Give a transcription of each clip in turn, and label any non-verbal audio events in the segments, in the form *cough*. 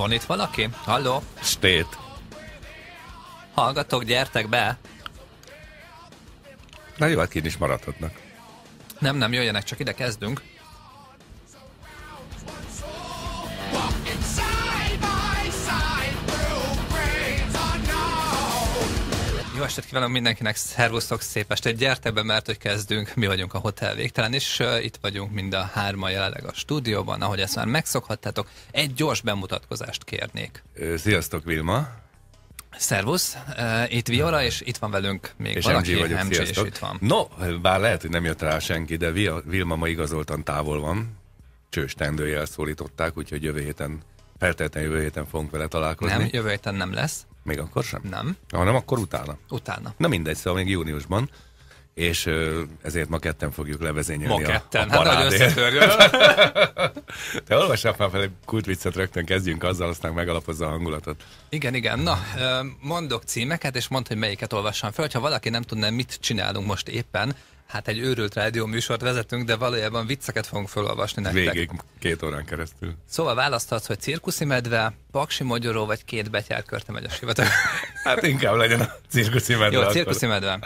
Van itt valaki? Halló? Stét. Hallgatok, gyertek be. Na jó, hát is maradhatnak. Nem, nem, jöjjenek, csak ide kezdünk. Jó estét kívánok mindenkinek, szervusztok, szép estét, gyertek be, mert hogy kezdünk, mi vagyunk a Hotel Végtelen, és uh, itt vagyunk mind a hárma jelenleg a stúdióban, ahogy ezt már megszokhattátok, egy gyors bemutatkozást kérnék. Sziasztok, Vilma! Szervusz, uh, itt Viola, és itt van velünk még és valaki, MG vagyok, MG, és itt van. No, bár lehet, hogy nem jött rá senki, de Vilma ma igazoltan távol van, csős tendőjel szólították, úgyhogy jövő héten, feltétlenül jövő héten fogunk vele találkozni. Nem, jövő héten nem lesz. Még akkor sem? Nem. Hanem akkor utána. Utána. Na mindegy, szóval még júniusban és ezért ma ketten fogjuk levezényelni ma ketten, a, a parádét. Hát *laughs* Te olvassál már fel egy kultviccet, rögtön kezdjünk azzal, aztán megalapozza a hangulatot. Igen, igen. Na, mondok címeket, és mondd, hogy melyiket olvassam fel. Ha valaki nem tudná, mit csinálunk most éppen, hát egy őrült rádió műsort vezetünk, de valójában vicceket fogunk felolvasni nektek. Végig, két órán keresztül. Szóval választhatsz, hogy cirkuszi medve, paksi magyaró, vagy két betyár körte megy a sivatag. *laughs* hát inkább legyen a cirkuszi medve. Jó, a cirkuszi medve.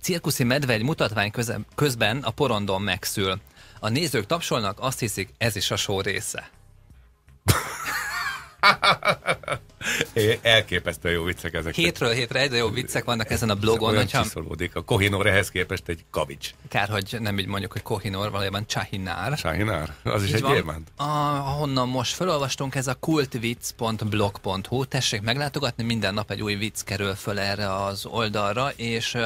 Cirkuszi medve egy mutatvány köze- közben a porondon megszül. A nézők tapsolnak, azt hiszik, ez is a só része. *laughs* Elképesztő jó viccek ezek. Hétről hétre egyre jobb viccek vannak ezen a blogon. Olyan hogyha... csiszolódik. A Kohinor ehhez képest egy kavics. Kár, hogy nem így mondjuk, hogy Kohinor, valójában Csahinár. Csahinár? Az így is egy van. gyémánt. Ahonnan most felolvastunk, ez a kultvic.blog.hu. Tessék meglátogatni, minden nap egy új vicc kerül föl erre az oldalra, és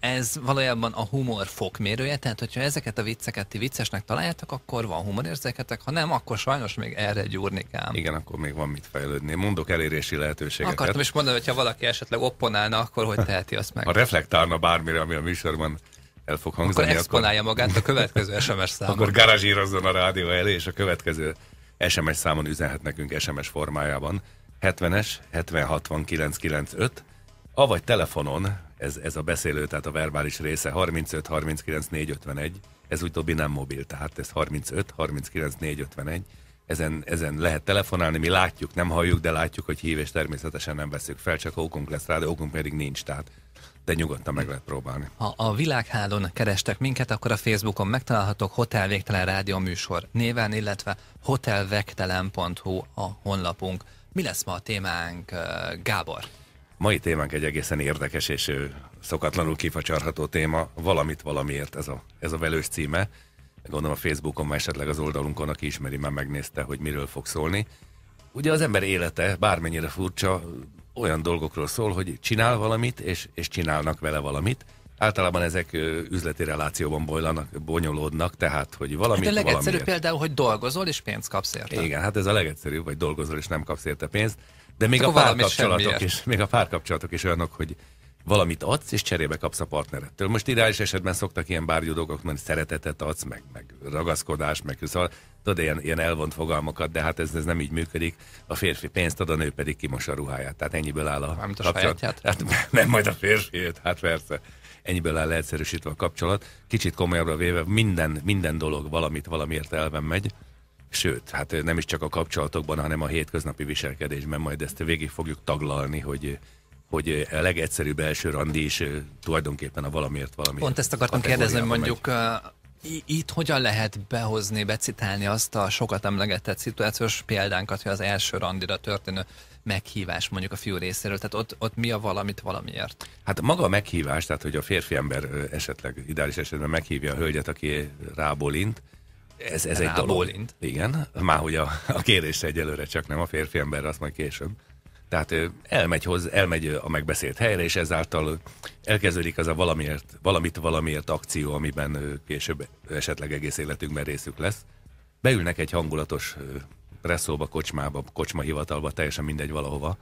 ez valójában a humor fokmérője, tehát hogyha ezeket a vicceket ti viccesnek találjátok, akkor van humorérzéketek, ha nem, akkor sajnos még erre gyúrni kell. Igen, akkor még van mit fejlődni. Mondok elérési lehetőséget. Akartam is mondani, hogyha valaki esetleg opponálna, akkor hogy teheti azt meg. Ha reflektálna bármire, ami a műsorban el fog hangzani. Akkor exponálja akkor... magát a következő SMS *laughs* számon. akkor garázsírozzon a rádió elé, és a következő SMS számon üzenhet nekünk SMS formájában. 70-es, 76995. 95, avagy telefonon ez, ez a beszélő, tehát a verbális része 35, 39, 451, ez utóbbi nem mobil, tehát ez 35, 39, 451, ezen, ezen lehet telefonálni, mi látjuk, nem halljuk, de látjuk, hogy hív, és természetesen nem veszük fel, csak okunk lesz rá, de okunk pedig nincs, tehát de nyugodtan meg lehet próbálni. Ha a világhálón kerestek minket, akkor a Facebookon megtalálhatok Hotel Végtelen Rádió műsor néven, illetve hotelvegtelen.hu a honlapunk. Mi lesz ma a témánk, Gábor? Mai témánk egy egészen érdekes és szokatlanul kifacsarható téma, valamit valamiért ez a, ez a velős címe. Gondolom a Facebookon, vagy esetleg az oldalunkon, aki ismeri, már megnézte, hogy miről fog szólni. Ugye az ember élete, bármennyire furcsa, olyan dolgokról szól, hogy csinál valamit, és, és csinálnak vele valamit. Általában ezek üzleti relációban bojlanak, bonyolódnak, tehát, hogy valami. Hát a legegyszerűbb valamiért. például, hogy dolgozol és pénzt kapsz érte. Igen, hát ez a legegyszerűbb, vagy dolgozol és nem kapsz érte pénzt. De még hát a, párkapcsolatok is, még a párkapcsolatok is olyanok, hogy valamit adsz, és cserébe kapsz a partnerettől. Most ideális esetben szoktak ilyen bárgyú dolgok, mert szeretetet adsz, meg, meg ragaszkodás, meg szóval, tudod, ilyen, ilyen elvont fogalmakat, de hát ez, ez nem így működik. A férfi pénzt ad, a nő pedig kimos a ruháját. Tehát ennyiből áll a a kapcsolat. *laughs* hát, nem majd a férfiét, hát persze. Ennyiből áll leegyszerűsítve a kapcsolat. Kicsit komolyabbra véve minden, minden dolog valamit valamiért elven megy. Sőt, hát nem is csak a kapcsolatokban, hanem a hétköznapi viselkedésben majd ezt végig fogjuk taglalni, hogy hogy a legegyszerűbb első randi is eh, tulajdonképpen a valamiért valami. Pont ezt akartam kérdezni, hogy mondjuk uh, itt hogyan lehet behozni, becitálni azt a sokat emlegetett szituációs példánkat, hogy az első randira történő meghívás mondjuk a fiú részéről? Tehát ott, ott mi a valamit valamiért? Hát maga a meghívás, tehát hogy a férfi ember eh, esetleg, ideális esetben meghívja a hölgyet, aki rábólint, ez, ez egy dolog. Bólint. Igen, már hogy a, a kérdés egyelőre csak nem, a férfi ember azt majd később. Tehát ő elmegy, hoz, elmegy a megbeszélt helyre, és ezáltal elkezdődik az a valamiért, valamit valamiért akció, amiben később esetleg egész életünkben részük lesz. Beülnek egy hangulatos presszóba, kocsmába, kocsmahivatalba, teljesen mindegy valahova,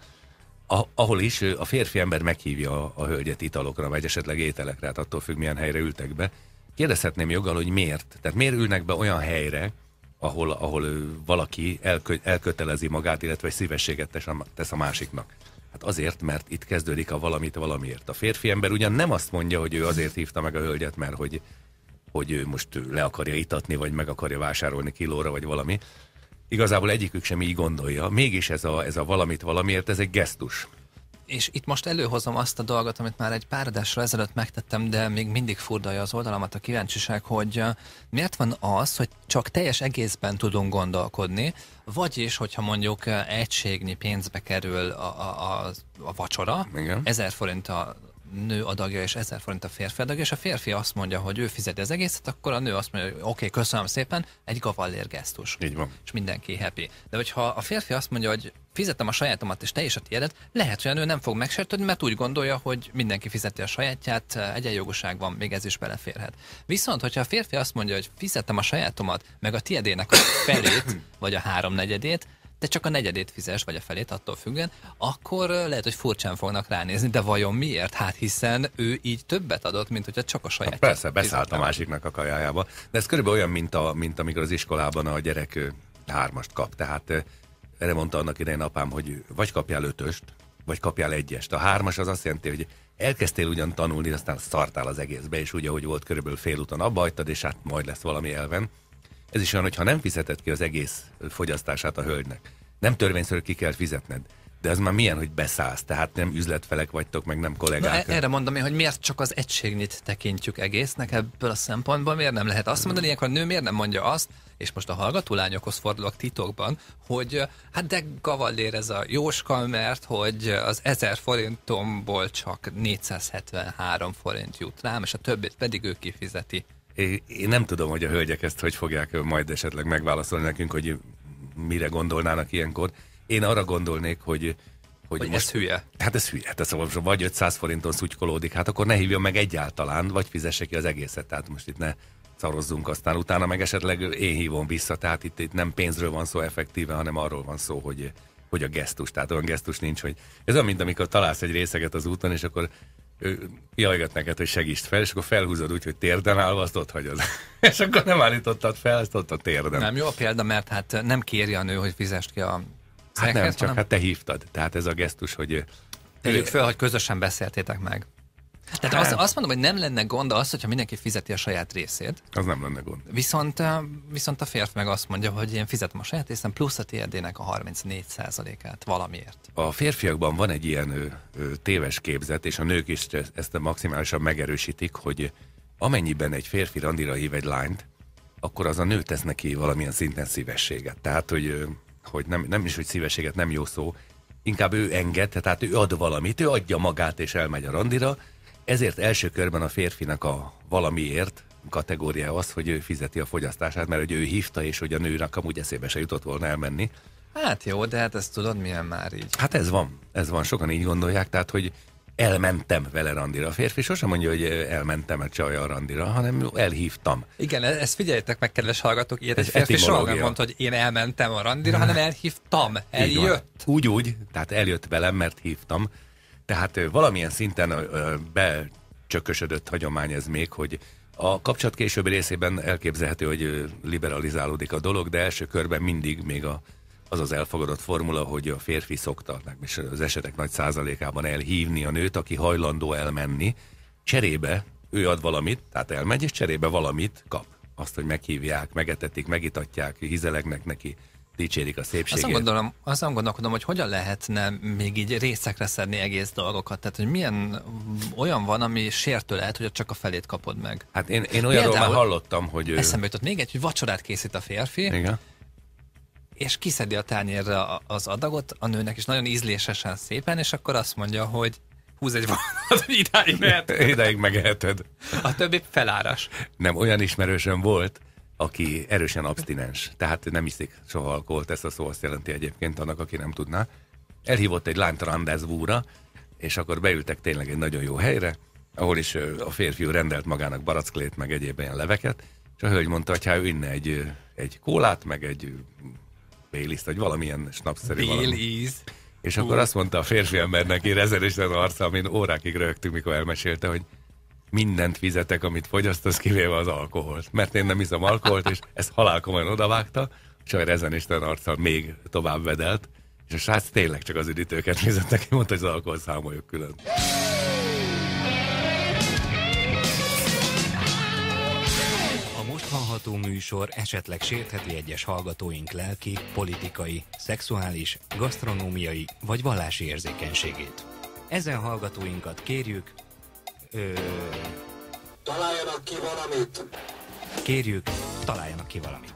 a, ahol is a férfi ember meghívja a, a hölgyet italokra, vagy esetleg ételekre, hát attól függ, milyen helyre ültek be, kérdezhetném joggal, hogy miért? Tehát miért ülnek be olyan helyre, ahol, ahol valaki elkö, elkötelezi magát, illetve szívességet tesz a másiknak? Hát azért, mert itt kezdődik a valamit valamiért. A férfi ember ugyan nem azt mondja, hogy ő azért hívta meg a hölgyet, mert hogy, hogy ő most le akarja itatni, vagy meg akarja vásárolni kilóra, vagy valami. Igazából egyikük sem így gondolja. Mégis ez a, ez a valamit valamiért, ez egy gesztus és itt most előhozom azt a dolgot, amit már egy pár adásra ezelőtt megtettem, de még mindig furdalja az oldalamat a kíváncsiság, hogy miért van az, hogy csak teljes egészben tudunk gondolkodni, vagyis, hogyha mondjuk egységnyi pénzbe kerül a, a, a, a vacsora, Igen. 1000 forint a, nő adagja és 1000 forint a férfi adagja, és a férfi azt mondja, hogy ő fizeti az egészet, akkor a nő azt mondja, hogy oké, okay, köszönöm szépen, egy gavallér gesztus. Így van. És mindenki happy. De hogyha a férfi azt mondja, hogy fizetem a sajátomat és te is a tiédet, lehet, hogy a nő nem fog megsértődni, mert úgy gondolja, hogy mindenki fizeti a sajátját, egyenjogúság van, még ez is beleférhet. Viszont, hogyha a férfi azt mondja, hogy fizetem a sajátomat, meg a tiedének a felét, *coughs* vagy a háromnegyedét, de csak a negyedét fizes, vagy a felét, attól függően, akkor lehet, hogy furcsán fognak ránézni, de vajon miért? Hát hiszen ő így többet adott, mint hogyha csak a saját. Hát persze, beszállt a másiknak a kajájába. De ez körülbelül olyan, mint, a, mint amikor az iskolában a gyerek hármast kap. Tehát erre mondta annak idején apám, hogy vagy kapjál ötöst, vagy kapjál egyest. A hármas az azt jelenti, hogy elkezdtél ugyan tanulni, aztán szartál az egészbe, és úgy, ahogy volt, körülbelül fél után abba hagytad, és hát majd lesz valami elven. Ez is olyan, hogy ha nem fizeted ki az egész fogyasztását a hölgynek, nem törvényszerű ki kell fizetned. De ez már milyen, hogy beszállsz, tehát nem üzletfelek vagytok, meg nem kollégák. Na, e- erre mondom én, hogy miért csak az egységnyit tekintjük egésznek ebből a szempontból, miért nem lehet azt mondani, ilyenkor a nő miért nem mondja azt, és most a hallgató lányokhoz fordulok titokban, hogy hát de gavallér ez a Jóska, mert hogy az 1000 forintomból csak 473 forint jut rám, és a többit pedig ő kifizeti. Én nem tudom, hogy a hölgyek ezt hogy fogják majd esetleg megválaszolni nekünk, hogy mire gondolnának ilyenkor. Én arra gondolnék, hogy hogy, hogy most, ez hülye. Hát ez hülye. Tehát szóval vagy 500 forinton szutykolódik, hát akkor ne hívjon meg egyáltalán, vagy fizesse ki az egészet. Tehát most itt ne szarozzunk, aztán utána meg esetleg én hívom vissza. Tehát itt, itt nem pénzről van szó effektíve, hanem arról van szó, hogy, hogy a gesztus. Tehát olyan gesztus nincs, hogy ez olyan, mint amikor találsz egy részeget az úton, és akkor jelöget neked, hogy segíts fel, és akkor felhúzod úgy, hogy térden állva, azt ott hagyod. *laughs* és akkor nem állítottad fel, azt ott a térden. Nem jó a példa, mert hát nem kéri a nő, hogy fizest ki a Hát nem, csak hanem... hát te hívtad. Tehát ez a gesztus, hogy... Tegyük föl, hogy közösen beszéltétek meg. Tehát hát. azt, azt mondom, hogy nem lenne gond az, hogyha mindenki fizeti a saját részét. Az nem lenne gond. Viszont, viszont a férfi meg azt mondja, hogy én fizetem a saját részem plusz a TRD-nek a 34%-át valamiért. A férfiakban van egy ilyen ö, ö, téves képzet, és a nők is ezt a maximálisan megerősítik, hogy amennyiben egy férfi randira hív egy lányt, akkor az a nő tesz neki valamilyen szinten szívességet. Tehát, hogy, hogy nem, nem is, hogy szívességet nem jó szó, inkább ő enged, tehát ő ad valamit, ő adja magát és elmegy a randira, ezért első körben a férfinak a valamiért kategória az, hogy ő fizeti a fogyasztását, mert hogy ő hívta, és hogy a nőnek amúgy eszébe se jutott volna elmenni. Hát jó, de hát ezt tudod, milyen már így. Hát ez van, ez van, sokan így gondolják, tehát hogy elmentem vele randira. A férfi sosem mondja, hogy elmentem egy a randira, hanem elhívtam. Igen, e- ezt figyeljetek, meg, kedves hallgatók, ilyet ez egy férfi soha nem mondta, hogy én elmentem a randira, hanem elhívtam, eljött. Úgy-úgy, tehát eljött velem, mert hívtam. Tehát valamilyen szinten becsökösödött hagyomány ez még, hogy a kapcsolat későbbi részében elképzelhető, hogy liberalizálódik a dolog, de első körben mindig még a, az az elfogadott formula, hogy a férfi szokta, és az esetek nagy százalékában elhívni a nőt, aki hajlandó elmenni, cserébe ő ad valamit, tehát elmegy, és cserébe valamit kap. Azt, hogy meghívják, megetetik, megitatják, hizelegnek neki, dicsérik a szépségét. Azt gondolom, azt gondolkodom, hogy hogyan lehetne még így részekre szedni egész dolgokat. Tehát, hogy milyen olyan van, ami sértő lehet, hogy csak a felét kapod meg. Hát én, én olyanról Például, már hallottam, hogy... Ő... Eszembe jutott még egy, hogy vacsorát készít a férfi. Igen és kiszedi a tányérra az adagot a nőnek is nagyon ízlésesen szépen, és akkor azt mondja, hogy húz egy vonat, hogy idáig mehet. *laughs* idáig megeheted. A többi feláras. Nem, olyan ismerősen volt, aki erősen abstinens, tehát nem iszik soha alkoholt, ezt a szó azt jelenti egyébként annak, aki nem tudná. Elhívott egy lányt randezvúra, és akkor beültek tényleg egy nagyon jó helyre, ahol is a férfiú rendelt magának baracklét, meg egyéb ilyen leveket, és a hölgy mondta, hogy ha hát inne egy, egy kólát, meg egy béliszt, vagy valamilyen snapszerű valami. És akkor azt mondta a férfi embernek, én ezer arca, amin órákig rögtünk, mikor elmesélte, hogy mindent fizetek, amit fogyasztasz, kivéve az alkoholt. Mert én nem iszom alkoholt, és ezt halálkomolyan odavágta, és a rezenisten arccal még tovább vedelt, és a srác tényleg csak az üdítőket nézett neki, mondta, hogy az alkohol számoljuk külön. A most hallható műsor esetleg sértheti egyes hallgatóink lelki, politikai, szexuális, gasztronómiai vagy vallási érzékenységét. Ezen hallgatóinkat kérjük, Ö... Találjanak ki valamit! Kérjük, találjanak ki valamit!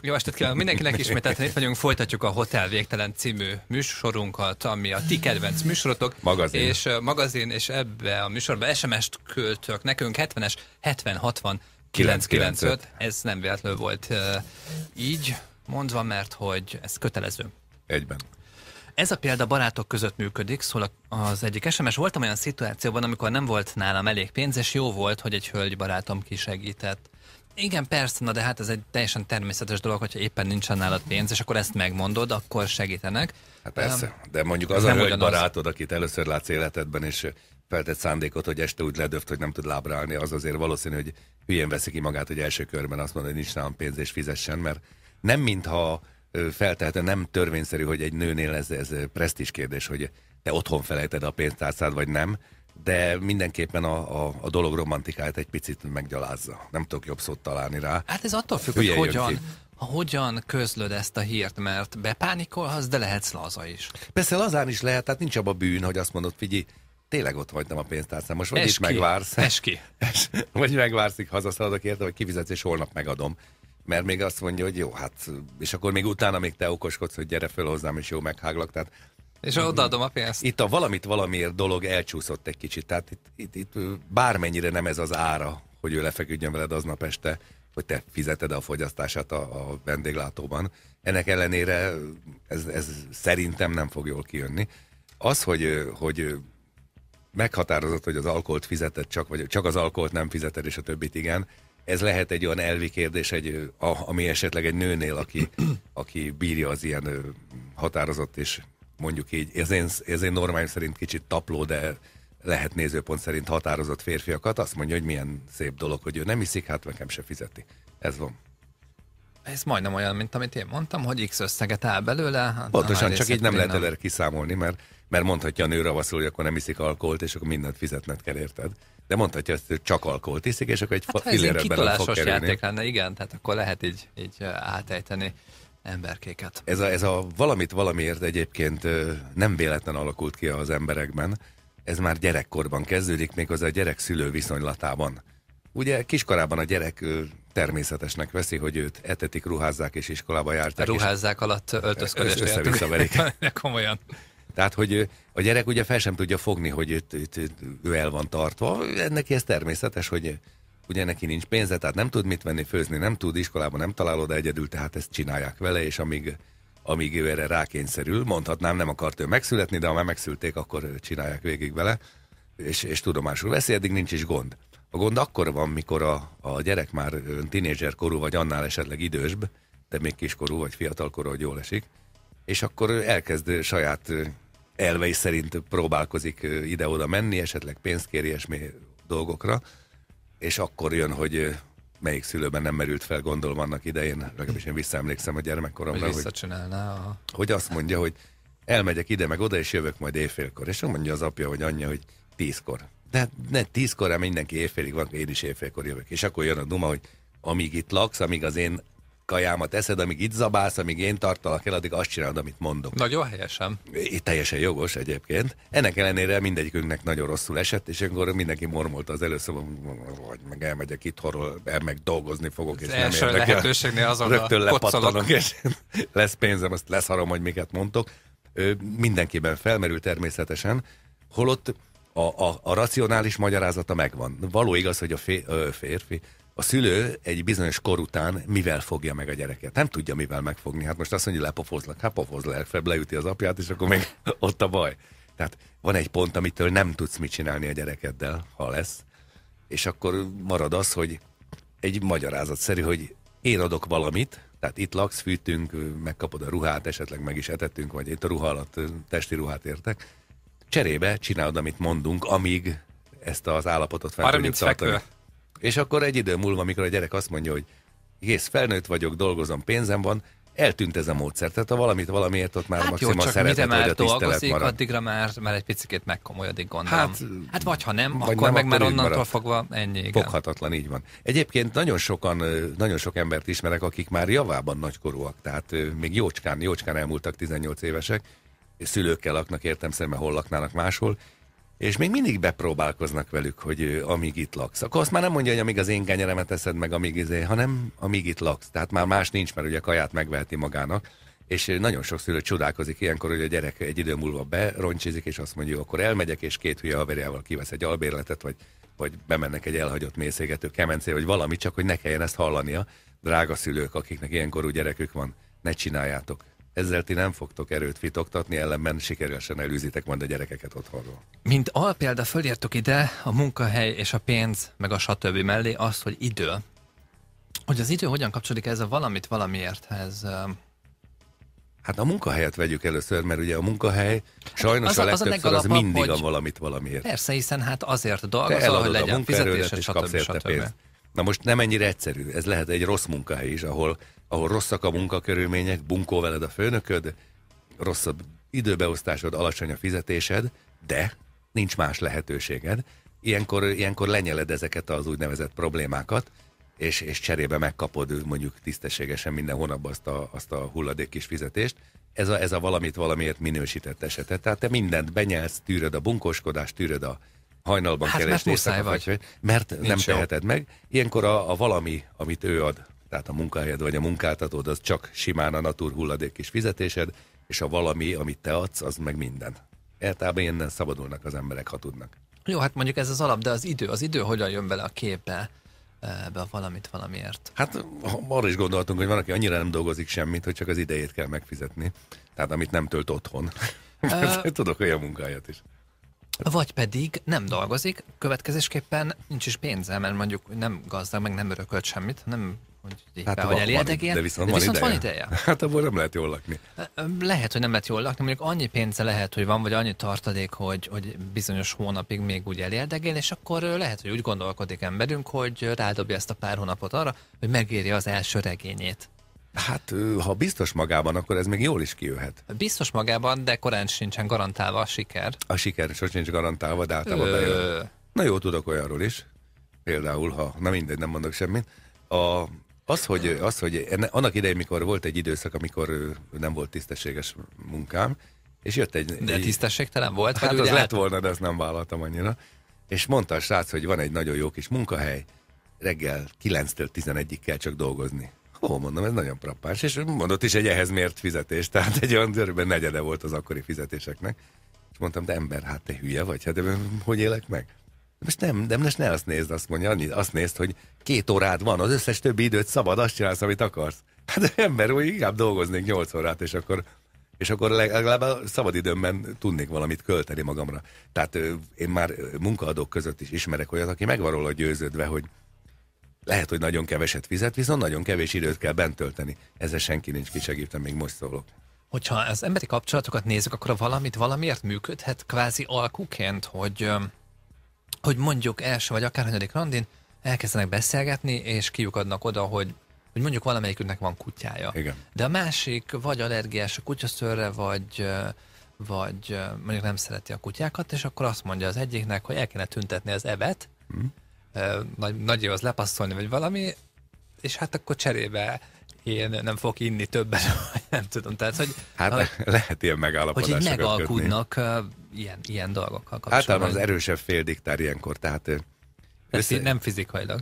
Jó estét kívánok mindenkinek, ismételten itt vagyunk, folytatjuk a Hotel Végtelen című műsorunkat, ami a ti kedvenc műsorotok. Magazin. És uh, magazin, és ebbe a műsorba SMS-t költök nekünk 70-es, 7060 995. Ez nem véletlenül volt uh, így mondva, mert hogy ez kötelező. Egyben. Ez a példa barátok között működik, szóval az egyik SMS. Voltam olyan szituációban, amikor nem volt nálam elég pénz, és jó volt, hogy egy hölgy barátom kisegített. Igen, persze, na de hát ez egy teljesen természetes dolog, hogyha éppen nincsen nálad pénz, és akkor ezt megmondod, akkor segítenek. Hát persze, de mondjuk az a hölgy barátod, akit először látsz életedben, és feltett szándékot, hogy este úgy ledöft, hogy nem tud lábra állni, az azért valószínű, hogy hülyén veszi ki magát, hogy első körben azt mondja, hogy nincs nálam pénz és fizessen, mert nem mintha Feltehetően nem törvényszerű, hogy egy nőnél ez, ez presztis kérdés, hogy te otthon felejted a pénztárcád, vagy nem, de mindenképpen a, a, a dolog romantikáját egy picit meggyalázza. Nem tudok jobb szót találni rá. Hát ez attól függ, Hülye hogy hogyan, hogyan közlöd ezt a hírt, mert bepánikolhatsz, de lehetsz laza is. Persze lazán is lehet, tehát nincs abba bűn, hogy azt mondod, figyelj, tényleg ott hagytam a pénztárcám, most vagy is megvársz. Eski. *laughs* vagy megvársz, hazaszaladok érte, vagy kifizetsz, és holnap megadom mert még azt mondja, hogy jó, hát, és akkor még utána még te okoskodsz, hogy gyere föl hozzám, és jó, megháglak. Tehát és odaadom a pénzt. Itt a valamit valamiért dolog elcsúszott egy kicsit. Tehát itt, itt, itt bármennyire nem ez az ára, hogy ő lefeküdjön veled aznap este, hogy te fizeted a fogyasztását a, a vendéglátóban. Ennek ellenére ez, ez szerintem nem fog jól kijönni. Az, hogy, hogy meghatározott, hogy az alkoholt fizeted csak, vagy csak az alkoholt nem fizeted, és a többit igen, ez lehet egy olyan elvi kérdés, egy, a, ami esetleg egy nőnél, aki, *clears throat* aki bírja az ilyen határozott és mondjuk így, ez én, ez én normáim szerint kicsit tapló, de lehet nézőpont szerint határozott férfiakat, azt mondja, hogy milyen szép dolog, hogy ő nem iszik, hát nekem se fizeti. Ez van. Ez majdnem olyan, mint amit én mondtam, hogy X összeget áll belőle. Hát Pontosan, csak így nem lehet előre kiszámolni, mert, mert mondhatja a nő ravaszul, hogy akkor nem iszik alkoholt, és akkor mindent fizetned kell, érted? De mondhatja, hogy csak alkoholt iszik, és akkor egy hát, fillére bele fog kerülni. játék lenne, igen, tehát akkor lehet így, így átejteni emberkéket. Ez a, ez a valamit valamiért egyébként nem véletlen alakult ki az emberekben, ez már gyerekkorban kezdődik, még az a gyerek-szülő viszonylatában. Ugye kiskorában a gyerek természetesnek veszi, hogy őt etetik, ruházzák és iskolába járták. A ruházzák és alatt öltözködést. Össze-visszaverik. *laughs* Komolyan. Tehát, hogy a gyerek ugye fel sem tudja fogni, hogy itt, itt, itt, ő el van tartva. Neki ez természetes, hogy ugye neki nincs pénze, tehát nem tud mit venni, főzni nem tud, iskolában nem találod egyedül, tehát ezt csinálják vele, és amíg, amíg ő erre rákényszerül, mondhatnám, nem akart ő megszületni, de ha már megszülték, akkor csinálják végig vele, és, és tudomásul veszi, eddig nincs is gond. A gond akkor van, mikor a, a gyerek már tínézser korú, vagy annál esetleg idősbb, de még kiskorú, vagy fiatalkorú, hogy jól esik, és akkor elkezd saját elvei szerint próbálkozik ide-oda menni, esetleg pénzt kér ilyesmi dolgokra, és akkor jön, hogy melyik szülőben nem merült fel, gondolom annak idején, legalábbis én visszaemlékszem a gyermekkoromra, hogy, hogy, a... hogy azt mondja, hogy elmegyek ide, meg oda, és jövök majd éjfélkor. És mondja az apja, hogy anyja, hogy tízkor. De hát ne, tízkor, mindenki éjfélig van, én is éjfélkor jövök. És akkor jön a duma, hogy amíg itt laksz, amíg az én kajámat eszed, amíg itt zabálsz, amíg én tartalak el, addig azt csinálod, amit mondok. Nagyon helyesen. Itt teljesen jogos egyébként. Ennek ellenére mindegyikünknek nagyon rosszul esett, és akkor mindenki mormolta az először. hogy meg elmegyek itt, horol, el meg dolgozni fogok, az és nem első érdekel. lehetőségnél azon Rögtön lepattanom, és lesz pénzem, azt leszarom, hogy miket mondtok. Ö, mindenkiben felmerül természetesen, holott a, a, a racionális magyarázata megvan. Való igaz, hogy a fér, ö, férfi a szülő egy bizonyos kor után mivel fogja meg a gyereket? Nem tudja mivel megfogni. Hát most azt mondja, lepofozlak, hát pofoz le, leüti az apját, és akkor még *laughs* ott a baj. Tehát van egy pont, amitől nem tudsz mit csinálni a gyerekeddel, ha lesz. És akkor marad az, hogy egy szerű, hogy én adok valamit, tehát itt laksz, fűtünk, megkapod a ruhát, esetleg meg is etettünk, vagy itt a ruha alatt testi ruhát értek. Cserébe csinálod, amit mondunk, amíg ezt az állapotot fel 30 fekvő. És akkor egy idő múlva, amikor a gyerek azt mondja, hogy kész, felnőtt vagyok, dolgozom, pénzem van, eltűnt ez a módszer. Tehát ha valamit valamiért ott már hát maximum jó, csak szeretet, mire már marad. addigra már, már egy picit megkomolyodik, gondolom. Hát, hát vagy ha nem, vagy akkor nem, meg akkor már onnantól marad. fogva ennyi. Igen. Foghatatlan, így van. Egyébként nagyon sokan, nagyon sok embert ismerek, akik már javában nagykorúak, tehát még jócskán, jócskán elmúltak 18 évesek, és szülőkkel laknak, értem szerintem, hol laknának máshol, és még mindig bepróbálkoznak velük, hogy amíg itt laksz. Akkor azt már nem mondja, hogy amíg az én kenyeremet eszed meg, amíg izé, hanem amíg itt laksz. Tehát már más nincs, mert ugye kaját megveheti magának. És nagyon sok szülő csodálkozik ilyenkor, hogy a gyerek egy idő múlva beroncsizik, és azt mondja, akkor elmegyek, és két hülye haverjával kivesz egy albérletet, vagy, vagy bemennek egy elhagyott mészégető kemencé, vagy valami, csak hogy ne kelljen ezt hallania. Drága szülők, akiknek ilyenkorú gyerekük van, ne csináljátok ezzel ti nem fogtok erőt fitoktatni, ellenben sikeresen elűzitek majd a gyerekeket otthonról. Mint alpélda fölírtuk ide a munkahely és a pénz, meg a stb. mellé azt, hogy idő. Hogy az idő hogyan kapcsolódik ez a valamit Ez, Hát a munkahelyet vegyük először, mert ugye a munkahely hát sajnos az a, a legtöbbször az, a mindig a valamit valamiért. Persze, hiszen hát azért dolgozol, hogy legyen fizetés, és stb. stb. Pénzt. Na most nem ennyire egyszerű, ez lehet egy rossz munkahely is, ahol, ahol rosszak a munkakörülmények, bunkó veled a főnököd, rosszabb időbeosztásod, alacsony a fizetésed, de nincs más lehetőséged. Ilyenkor, ilyenkor lenyeled ezeket az úgynevezett problémákat, és, és cserébe megkapod mondjuk tisztességesen minden hónapban azt a, azt a hulladék kis fizetést. Ez a, ez a valamit valamiért minősített esetet. Tehát te mindent benyelsz, tűröd a bunkóskodást, tűröd a, hajnalban hát, keresni. Mert, vagy. vagy. mert nem teheted meg. Ilyenkor a, a valami, amit ő ad, tehát a munkahelyed vagy a munkáltatód, az csak simán a natur hulladék kis fizetésed, és a valami, amit te adsz, az meg minden. Általában innen szabadulnak az emberek, ha tudnak. Jó, hát mondjuk ez az alap, de az idő, az idő hogyan jön bele a képbe? ebbe eh, a valamit valamiért. Hát arra is gondoltunk, hogy van, aki annyira nem dolgozik semmit, hogy csak az idejét kell megfizetni. Tehát amit nem tölt otthon. *laughs* Tudok olyan munkáját is. Vagy pedig nem dolgozik, következésképpen nincs is pénze, mert mondjuk nem gazdag, meg nem örökölt semmit, nem hogy hát be, van, de viszont, van, ideje. van ideje. *laughs* Hát abból nem lehet jól lakni. Lehet, hogy nem lehet jól lakni, mondjuk annyi pénze lehet, hogy van, vagy annyi tartalék, hogy, hogy bizonyos hónapig még úgy elérdegél, és akkor lehet, hogy úgy gondolkodik emberünk, hogy rádobja ezt a pár hónapot arra, hogy megéri az első regényét. Hát, ha biztos magában, akkor ez még jól is kijöhet. Biztos magában, de korán sincsen garantálva a siker. A siker sosincs garantálva, de általában Ö... bejön. Na jó, tudok olyanról is. Például, ha, na mindegy, nem mondok semmit. A, az, hogy, az, hogy enne, annak idején, mikor volt egy időszak, amikor nem volt tisztességes munkám, és jött egy... De egy, tisztességtelen volt? Hát az lett át... volna, de ezt nem vállaltam annyira. És mondta a srác, hogy van egy nagyon jó kis munkahely, reggel 9-től 11-ig kell csak dolgozni. Ó, mondom, ez nagyon prappás, és mondott is egy ehhez mért fizetés, tehát egy olyan körülbelül negyede volt az akkori fizetéseknek. És mondtam, de ember, hát te hülye vagy, hát de hogy élek meg? Most nem, de most ne azt nézd, azt mondja, annyi, azt nézd, hogy két órád van, az összes többi időt szabad, azt csinálsz, amit akarsz. *laughs* Hát ember, hogy inkább dolgoznék nyolc órát, és akkor és akkor legalább a szabadidőmben tudnék valamit költeni magamra. Tehát én már munkaadók között is ismerek olyat, aki megvarol a győződve, hogy lehet, hogy nagyon keveset fizet, viszont nagyon kevés időt kell bent tölteni. Ezzel senki nincs kisegítve, még most szólok. Hogyha az emberi kapcsolatokat nézzük, akkor valamit valamiért működhet kvázi alkuként, hogy, hogy mondjuk első vagy akár hanyadik randin elkezdenek beszélgetni, és kiukadnak oda, hogy hogy mondjuk valamelyikünknek van kutyája. Igen. De a másik vagy allergiás a kutyaszörre, vagy, vagy mondjuk nem szereti a kutyákat, és akkor azt mondja az egyiknek, hogy el kéne tüntetni az evet, mm nagy, nagy az lepasszolni, vagy valami, és hát akkor cserébe én nem fogok inni többet, *laughs* vagy nem tudom. Tehát, hogy, hát hogy, *laughs* lehet ilyen megállapodásokat Hogy megalkudnak kötni. ilyen, ilyen dolgokkal kapcsolatban. Általában az erősebb fél diktár ilyenkor, tehát... Össze... Nem fizikailag.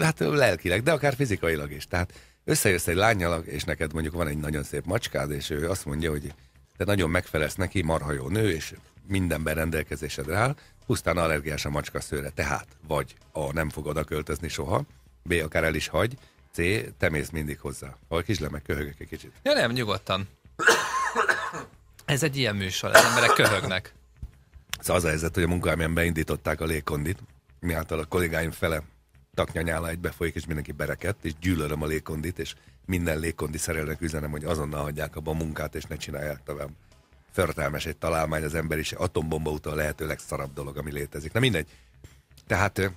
Hát lelkileg, de akár fizikailag is. Tehát összejössz egy lányjal, és neked mondjuk van egy nagyon szép macskád, és ő azt mondja, hogy te nagyon megfelelsz neki, marha jó nő, és mindenben rendelkezésedre áll, pusztán allergiás a macska szőre, tehát vagy A. nem fog oda költözni soha, B. akár el is hagy, C. te mész mindig hozzá. Ha kislemek, köhögök egy kicsit. Ja nem, nyugodtan. Ez egy ilyen műsor, az emberek köhögnek. Szóval az a helyzet, hogy a munkahelyemen beindították a légkondit, miáltal a kollégáim fele taknyanyála egy folyik, és mindenki bereket, és gyűlölöm a légkondit, és minden légkondi szerelőnek üzenem, hogy azonnal hagyják abba a munkát, és ne csinálják tovább. Förtelmes egy találmány, az ember is atombomba után lehető legszarabb dolog, ami létezik. Na mindegy. Tehát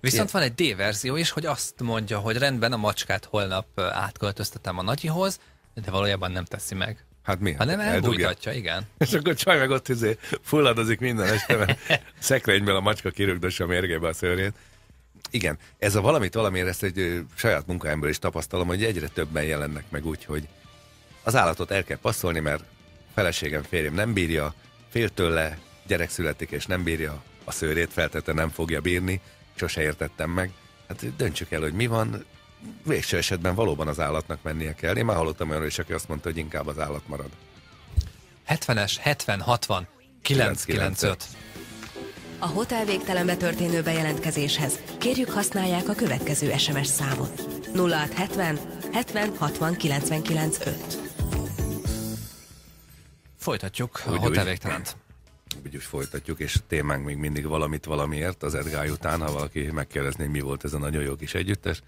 Viszont van egy D-verzió is, hogy azt mondja, hogy rendben a macskát holnap átköltöztetem a nagyihoz, de valójában nem teszi meg. Hát mi? Hanem hát elbújtatja, igen. *laughs* És akkor csaj meg ott izé fulladozik minden este, mert *laughs* szekrényből a macska kirögdös a mérgébe a szőrét. Igen, ez a valamit valamiért ezt egy saját munkaemből is tapasztalom, hogy egyre többen jelennek meg úgy, hogy az állatot el kell passzolni, mert feleségem, férjem nem bírja, fél tőle, gyerek születik és nem bírja, a szőrét feltette nem fogja bírni, sose értettem meg. Hát döntsük el, hogy mi van, végső esetben valóban az állatnak mennie kell. Én már hallottam olyan is, aki azt mondta, hogy inkább az állat marad. 70-es, 70, 60, 995. A hotel végtelenbe történő bejelentkezéshez kérjük használják a következő SMS számot. 0670 70 60 995. Folytatjuk úgy, a határvégtelent. Úgy, úgy folytatjuk, és a témánk még mindig valamit valamiért az Edgály után, ha valaki megkérdezné, mi volt ez a nagyon jó kis együttes.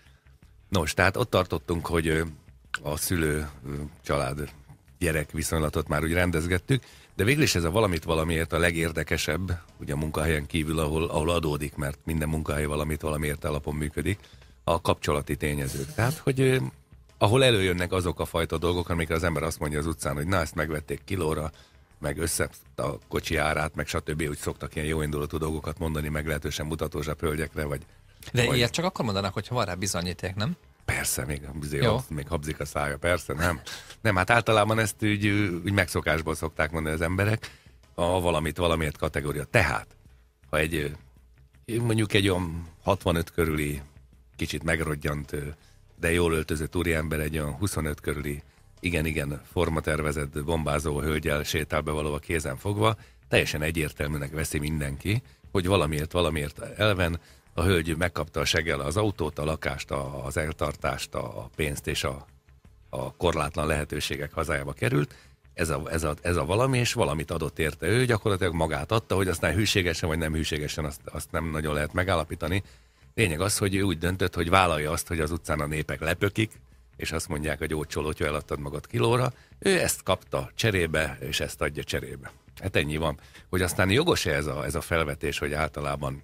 Nos, tehát ott tartottunk, hogy a szülő család gyerek viszonylatot már úgy rendezgettük, de végül is ez a valamit valamiért a legérdekesebb, ugye a munkahelyen kívül, ahol, ahol adódik, mert minden munkahely valamit valamiért alapon működik, a kapcsolati tényezők. Tehát, hogy ahol előjönnek azok a fajta dolgok, amikre az ember azt mondja az utcán, hogy na, ezt megvették kilóra, meg össze a kocsi árát, meg stb. úgy szoktak ilyen jóindulatú dolgokat mondani, meglehetősen mutatósabb hölgyekre, vagy... De vagy... ilyet csak akkor mondanak, hogyha van rá bizonyíték, nem? Persze, még, azért Jó. ott még habzik a szája, persze, nem. Nem, hát általában ezt úgy, úgy megszokásból szokták mondani az emberek, a valamit, valamiért kategória. Tehát, ha egy mondjuk egy olyan 65 körüli, kicsit megrodjant de jól öltözött úriember egy olyan 25 körüli, igen-igen formatervezett bombázó hölgyel sétál be való a kézen fogva, teljesen egyértelműnek veszi mindenki, hogy valamiért, valamiért elven, a hölgy megkapta a seggel az autót, a lakást, az eltartást, a pénzt és a, a korlátlan lehetőségek hazájába került, ez a, ez, a, ez a valami, és valamit adott érte ő, gyakorlatilag magát adta, hogy aztán hűségesen vagy nem hűségesen, azt, azt nem nagyon lehet megállapítani, Lényeg az, hogy ő úgy döntött, hogy vállalja azt, hogy az utcán a népek lepökik, és azt mondják, hogy ócsó, hogyha eladtad magad kilóra. Ő ezt kapta cserébe, és ezt adja cserébe. Hát ennyi van. Hogy aztán jogos-e ez a, ez a felvetés, hogy általában,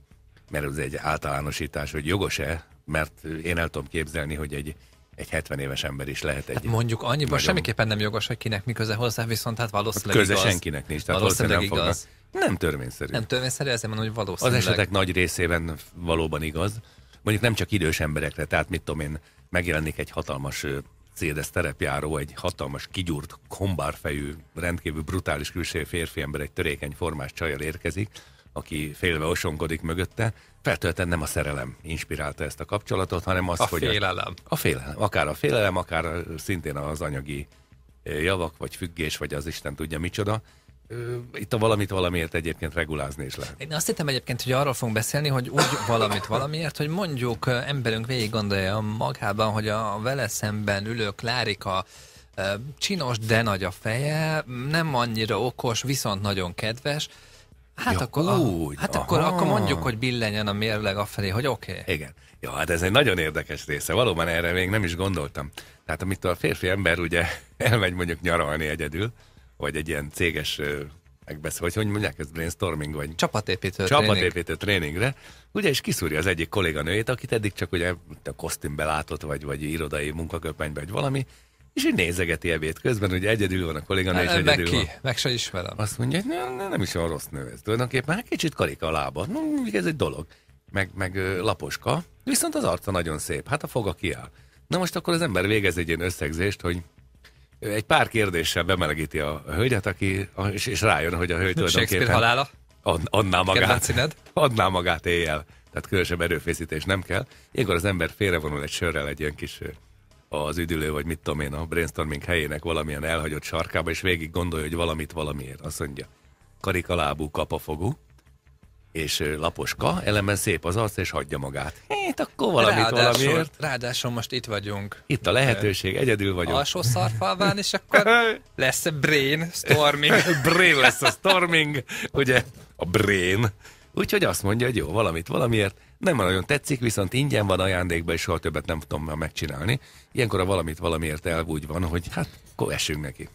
mert ez egy általánosítás, hogy jogos-e, mert én el tudom képzelni, hogy egy, egy 70 éves ember is lehet egy. Hát mondjuk annyiban nagyon... semmiképpen nem jogos, hogy kinek mi köze hozzá, viszont hát, hát valószínűleg hát köze igaz. senkinek nincs. Tehát valószínűleg, valószínűleg nem igaz. Fognak nem törvényszerű. Nem törvényszerű, ezért mondom, hogy valószínűleg. Az esetek nagy részében valóban igaz. Mondjuk nem csak idős emberekre, tehát mit tudom én, megjelenik egy hatalmas cédes terepjáró, egy hatalmas, kigyúrt, kombárfejű rendkívül brutális külső férfi ember egy törékeny formás csajjal érkezik, aki félve osonkodik mögötte, Feltöltően nem a szerelem inspirálta ezt a kapcsolatot, hanem az, a hogy... Félelem. A, a félelem. Akár a félelem, akár szintén az anyagi javak, vagy függés, vagy az Isten tudja micsoda itt a valamit valamiért egyébként regulázni is lehet. Én azt hittem egyébként, hogy arról fogunk beszélni, hogy úgy valamit valamiért, hogy mondjuk emberünk végig gondolja magában, hogy a vele szemben ülő Klárika csinos, de nagy a feje, nem annyira okos, viszont nagyon kedves, Hát, ja, akkor, úgy, a, hát akkor, akkor mondjuk, hogy billenjen a mérleg afelé, hogy oké. Okay. Igen. Ja, hát ez egy nagyon érdekes része. Valóban erre még nem is gondoltam. Tehát amit a férfi ember ugye *laughs* elmegy mondjuk nyaralni egyedül, vagy egy ilyen céges megbeszél, hogy hogy mondják, ez brainstorming, vagy csapatépítő, csapatépítő tréning. tréningre, ugye és kiszúrja az egyik kolléganőjét, akit eddig csak ugye a kosztümbe látott, vagy, vagy irodai munkaköpenybe, vagy valami, és így nézegeti ebéd közben, hogy egyedül van a kolléganő, és egyedül ki, van. meg se ismerem. Azt mondja, hogy nem, nem is olyan rossz nő ez. Tulajdonképpen hát kicsit karika a lába, no, ez egy dolog. Meg, meg laposka, viszont az arca nagyon szép, hát a foga kiáll. Na most akkor az ember végez egy ilyen összegzést, hogy egy pár kérdéssel bemelegíti a hölgyet, aki, és, és rájön, hogy a hölgy *laughs* tulajdonképpen... halála? Ad, adná magát. Adná magát éjjel. Tehát különösebb erőfészítés nem kell. Ilyenkor az ember félrevonul egy sörrel egy ilyen kis az üdülő, vagy mit tudom én, a brainstorming helyének valamilyen elhagyott sarkába, és végig gondolja, hogy valamit valamiért. Azt mondja, karikalábú, kapafogú, és laposka, elemen szép az arc, és hagyja magát. Hát akkor valamit ráadásul, valamiért. Ráadásul most itt vagyunk. Itt a lehetőség, egyedül vagyok. Alsó szarfalván, és akkor *laughs* lesz a brain storming. *laughs* brain lesz a storming, ugye? A brain. Úgyhogy azt mondja, hogy jó, valamit valamiért. Nem nagyon tetszik, viszont ingyen van ajándékban és soha többet nem tudom megcsinálni. Ilyenkor a valamit valamiért elv úgy van, hogy hát akkor esünk neki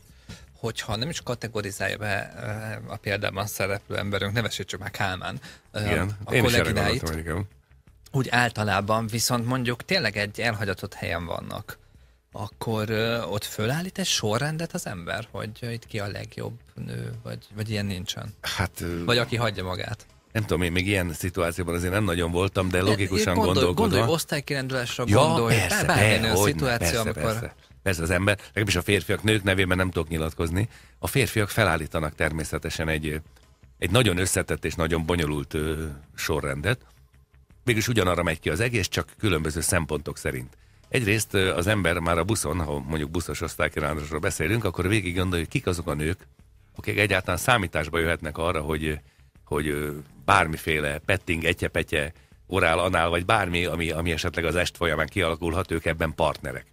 hogyha nem is kategorizálja be eh, a példában szereplő emberünk, nevesít csak már Kálmán eh, igen. a Én kollégináit, igen. úgy általában, viszont mondjuk tényleg egy elhagyatott helyen vannak, akkor eh, ott fölállít egy sorrendet az ember, hogy itt ki a legjobb nő, vagy, vagy ilyen nincsen? Hát, vagy aki hagyja magát. Nem tudom, én még ilyen szituációban azért nem nagyon voltam, de logikusan gondolkodva. Gondolj, gondolj, gondolj osztálykirendulásra, ja, gondolj persze, bármilyen persze, olyan szituáció, persze, amikor... Persze persze az ember, legalábbis a férfiak, nők nevében nem tudok nyilatkozni, a férfiak felállítanak természetesen egy, egy nagyon összetett és nagyon bonyolult ö, sorrendet. Végülis ugyanarra megy ki az egész, csak különböző szempontok szerint. Egyrészt az ember már a buszon, ha mondjuk buszos osztálykirányosról beszélünk, akkor végig gondolja, hogy kik azok a nők, akik egyáltalán számításba jöhetnek arra, hogy, hogy bármiféle petting, etyepetye, orál, anál, vagy bármi, ami, ami esetleg az est folyamán kialakulhat, ők ebben partnerek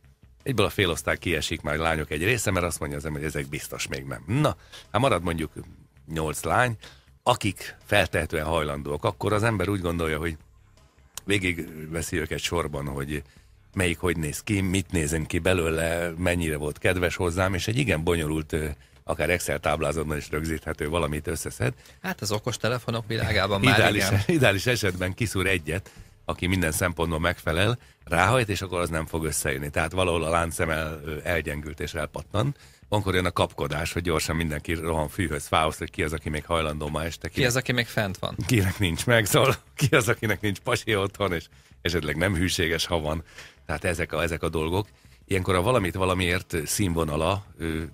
egyből a félosztály kiesik már lányok egy része, mert azt mondja az ember, hogy ezek biztos még nem. Na, hát marad mondjuk nyolc lány, akik feltehetően hajlandóak, akkor az ember úgy gondolja, hogy végig veszi őket sorban, hogy melyik hogy néz ki, mit nézem ki belőle, mennyire volt kedves hozzám, és egy igen bonyolult akár Excel táblázatban is rögzíthető valamit összeszed. Hát az okos telefonok világában *laughs* már ideális, igen. *laughs* ideális esetben kiszúr egyet, aki minden szempontból megfelel, ráhajt, és akkor az nem fog összejönni. Tehát valahol a láncem el, elgyengült és elpattan. Akkor jön a kapkodás, hogy gyorsan mindenki rohan fűhöz, fához, hogy ki az, aki még hajlandó ma este. Ki, ki az, aki még fent van. Kinek nincs megzol, szóval *laughs* ki az, akinek nincs pasi otthon, és esetleg nem hűséges, ha van. Tehát ezek a, ezek a dolgok. Ilyenkor a valamit valamiért színvonala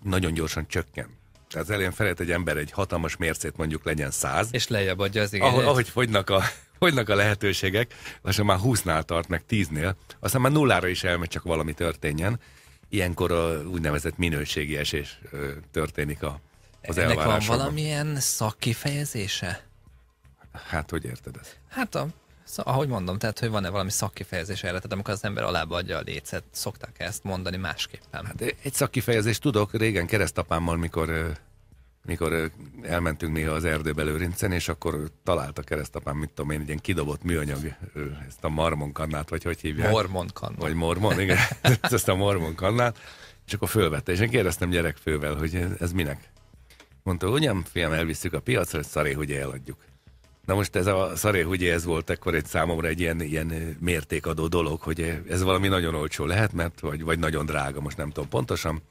nagyon gyorsan csökken. Tehát az elén felett egy ember egy hatalmas mércét mondjuk legyen száz. És lejjebb adja az igényét. Ahogy, ahogy fogynak a, fogynak a lehetőségek, lassan már 20-nál tart, meg 10-nél, aztán már nullára is elmegy, csak valami történjen. Ilyenkor a úgynevezett minőségi esés történik a, az Ennek van valamilyen szakkifejezése? Hát, hogy érted ezt? Hát, a, szó, ahogy mondom, tehát, hogy van-e valami szakkifejezés erre, tehát amikor az ember alába adja a lécet, szokták ezt mondani másképpen? Hát egy szakkifejezést tudok, régen keresztapámmal, mikor mikor elmentünk néha az erdőbe Lőrincen, és akkor találta keresztapám, mit tudom én, egy ilyen kidobott műanyag, ezt a marmonkannát, vagy hogy hívják? Mormonkannát. Vagy mormon, igen, *laughs* *laughs* ezt a mormonkannát, és akkor fölvette, és én kérdeztem gyerekfővel, hogy ez minek? Mondta, ugyan fiam, elviszük a piacra, hogy szaré, hogy eladjuk. Na most ez a szaré, hogy ez volt akkor egy számomra egy ilyen, ilyen mértékadó dolog, hogy ez valami nagyon olcsó lehet, mert, vagy, vagy nagyon drága, most nem tudom pontosan,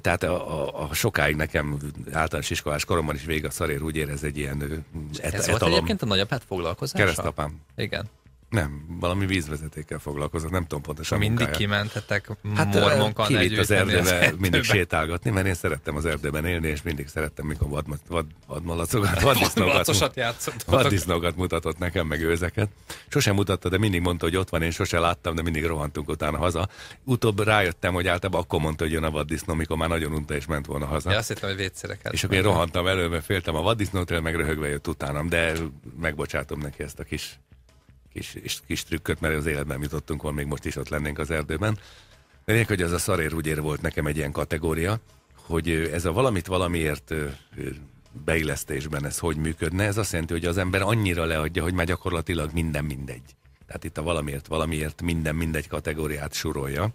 tehát a, a, a sokáig nekem általános iskolás koromban is végig a szarér úgy érez egy ilyen et, ez etalom. volt egyébként a nagyapád foglalkozása? Keresztapám. Igen. Nem, valami vízvezetékkel foglalkozott, nem tudom pontosan. Mindig munkája. kimentetek hát, mormonkan kivitt együtt, az erdőbe, az mindig sétálgatni, mert én szerettem az erdőben élni, és mindig szerettem, mikor vad, vad, vadmalacokat, *laughs* vaddisznókat, vaddisznókat mutatott nekem, meg őzeket. Sosem mutatta, de mindig mondta, hogy ott van, én sose láttam, de mindig rohantunk utána haza. Utóbb rájöttem, hogy általában akkor mondta, hogy jön a vaddisznó, mikor már nagyon unta és ment volna haza. Ja, azt hittem, hogy És akkor én rohantam elő, mert féltem a vaddisznótól, meg röhögve jött utánam, de megbocsátom neki ezt a kis kis, kis, kis trükköt, mert az életben jutottunk, volna, még most is ott lennénk az erdőben. De lényeg, hogy az a ér volt nekem egy ilyen kategória, hogy ez a valamit valamiért beillesztésben ez hogy működne, ez azt jelenti, hogy az ember annyira leadja, hogy már gyakorlatilag minden mindegy. Tehát itt a valamiért valamiért minden mindegy kategóriát surolja.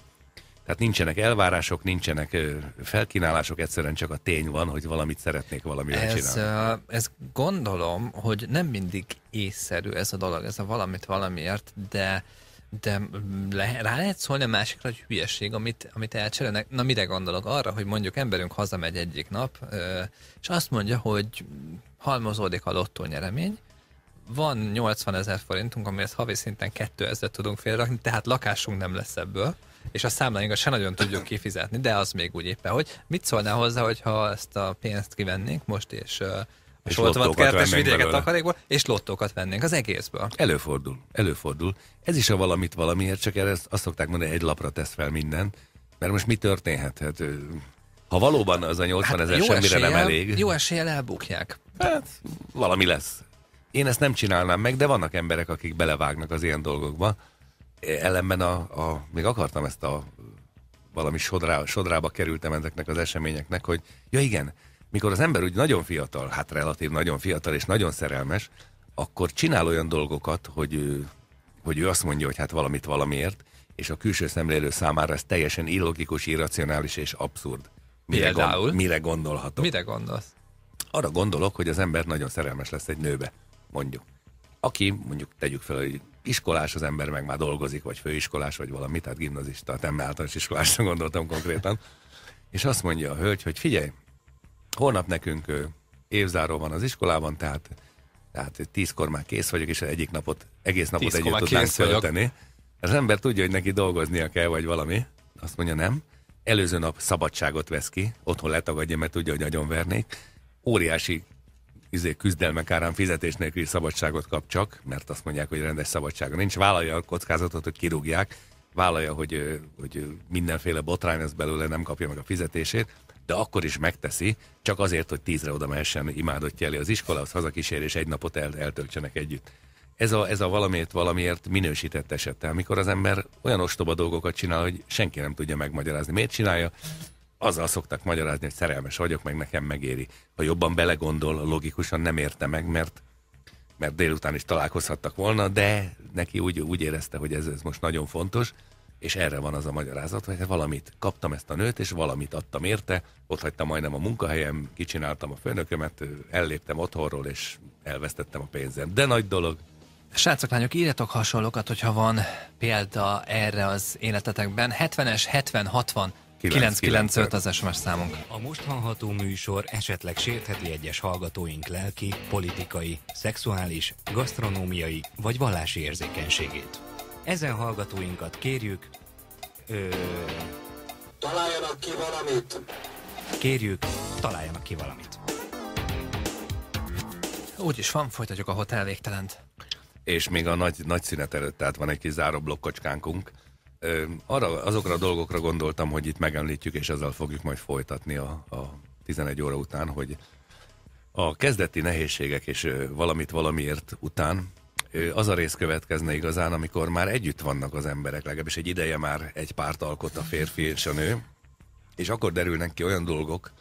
Tehát nincsenek elvárások, nincsenek felkínálások, egyszerűen csak a tény van, hogy valamit szeretnék valamivel ez, csinálni. Ez gondolom, hogy nem mindig észszerű ez a dolog, ez a valamit valamiért, de de le, rá lehet szólni a másikra, hogy hülyeség, amit, amit elcserélnek. Na mire gondolok? Arra, hogy mondjuk emberünk hazamegy egyik nap, és azt mondja, hogy halmozódik a lottó nyeremény, van 80 ezer forintunk, amihez havi szinten 2000 tudunk félrakni, tehát lakásunk nem lesz ebből és a számláinkat se nagyon tudjuk kifizetni, de az még úgy éppen, hogy mit szólnál hozzá, hogyha ezt a pénzt kivennénk most, és uh, és lottókat kertes vidéket takarékból, és lottókat vennénk az egészből. Előfordul, előfordul. Ez is a valamit valamiért, csak erre azt szokták mondani, egy lapra tesz fel minden mert most mi történhet? Hát, ha valóban az a 80 hát, ezer semmire eséllyel, nem elég. Jó eséllyel elbukják. Hát, valami lesz. Én ezt nem csinálnám meg, de vannak emberek, akik belevágnak az ilyen dolgokba ellenben a, a, még akartam ezt a valami sodrá, sodrába kerültem ezeknek az eseményeknek, hogy ja igen, mikor az ember úgy nagyon fiatal, hát relatív nagyon fiatal és nagyon szerelmes, akkor csinál olyan dolgokat, hogy ő, hogy ő azt mondja, hogy hát valamit valamiért, és a külső szemlélő számára ez teljesen illogikus, irracionális és abszurd. Mire, gond, mire gondolhatok? Mire gondolsz? Arra gondolok, hogy az ember nagyon szerelmes lesz egy nőbe, mondjuk aki mondjuk tegyük fel, hogy iskolás az ember, meg már dolgozik, vagy főiskolás, vagy valami, tehát gimnazista, nem általános iskolásra gondoltam konkrétan, és azt mondja a hölgy, hogy figyelj, holnap nekünk évzáró van az iskolában, tehát, tehát tízkor már kész vagyok, és egyik napot, egész napot tízkor együtt tudnánk tölteni. Az ember tudja, hogy neki dolgoznia kell, vagy valami. Azt mondja, nem. Előző nap szabadságot vesz ki, otthon letagadja, mert tudja, hogy nagyon vernék. Óriási izé, küzdelmek árán fizetés nélküli szabadságot kap csak, mert azt mondják, hogy rendes szabadsága nincs, vállalja a kockázatot, hogy kirúgják, vállalja, hogy, hogy mindenféle botrány az belőle nem kapja meg a fizetését, de akkor is megteszi, csak azért, hogy tízre oda mehessen imádott jelé az iskola, az hazakísérés, egy napot el, eltöltsenek együtt. Ez a, ez a valamiért valamiért minősített esettel, amikor az ember olyan ostoba dolgokat csinál, hogy senki nem tudja megmagyarázni, miért csinálja, azzal szoktak magyarázni, hogy szerelmes vagyok, meg nekem megéri. Ha jobban belegondol, logikusan nem érte meg, mert mert délután is találkozhattak volna, de neki úgy, úgy érezte, hogy ez, ez most nagyon fontos, és erre van az a magyarázat, hogy valamit kaptam ezt a nőt, és valamit adtam érte, ott hagytam majdnem a munkahelyem, kicsináltam a főnökömet, elléptem otthonról, és elvesztettem a pénzem. De nagy dolog. Srácok, lányok, írjatok hasonlókat, hogyha van példa erre az életetekben. 70-es, 70-60 995 az SMS számunk. A most hallható műsor esetleg sértheti egyes hallgatóink lelki, politikai, szexuális, gasztronómiai vagy vallási érzékenységét. Ezen hallgatóinkat kérjük... Ö... Találjanak ki valamit! Kérjük, találjanak ki valamit. Úgy is van, folytatjuk a hotel végtelent. És még a nagy, nagy szünet előtt, tehát van egy kis záróblokkocskánkunk arra, azokra a dolgokra gondoltam, hogy itt megemlítjük, és ezzel fogjuk majd folytatni a, a 11 óra után, hogy a kezdeti nehézségek és valamit valamiért után az a rész következne igazán, amikor már együtt vannak az emberek, legalábbis egy ideje már egy párt alkot a férfi és a nő, és akkor derülnek ki olyan dolgok,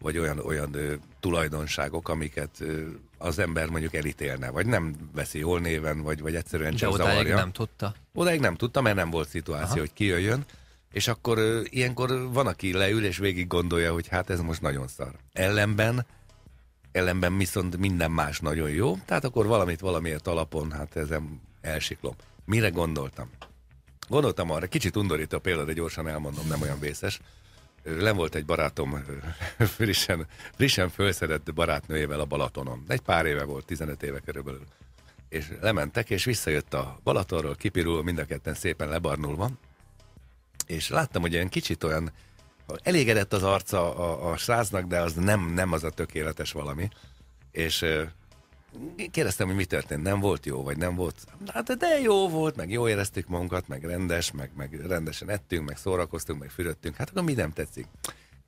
vagy olyan, olyan ö, tulajdonságok, amiket ö, az ember mondjuk elítélne, vagy nem veszi jól néven, vagy, vagy egyszerűen csak De odáig nem tudta? Odáig nem tudta, mert nem volt szituáció, Aha. hogy kijöjjön. És akkor ö, ilyenkor van, aki leül és végig gondolja, hogy hát ez most nagyon szar. Ellenben ellenben viszont minden más nagyon jó, tehát akkor valamit valamiért alapon, hát ezem elsiklom. Mire gondoltam? Gondoltam arra, kicsit undorító példa, de gyorsan elmondom, nem olyan vészes. Nem volt egy barátom, *laughs* frissen, frissen felszedett barátnőjével a Balatonon. Egy pár éve volt, 15 éve körülbelül. És lementek, és visszajött a Balatonról, kipirul, mind a ketten szépen lebarnulva. És láttam, hogy ilyen kicsit olyan, elégedett az arca a, a sráznak, de az nem, nem az a tökéletes valami. És kérdeztem, hogy mi történt, nem volt jó, vagy nem volt, hát de jó volt, meg jó éreztük magunkat, meg rendes, meg, meg rendesen ettünk, meg szórakoztunk, meg fürödtünk, hát akkor mi nem tetszik?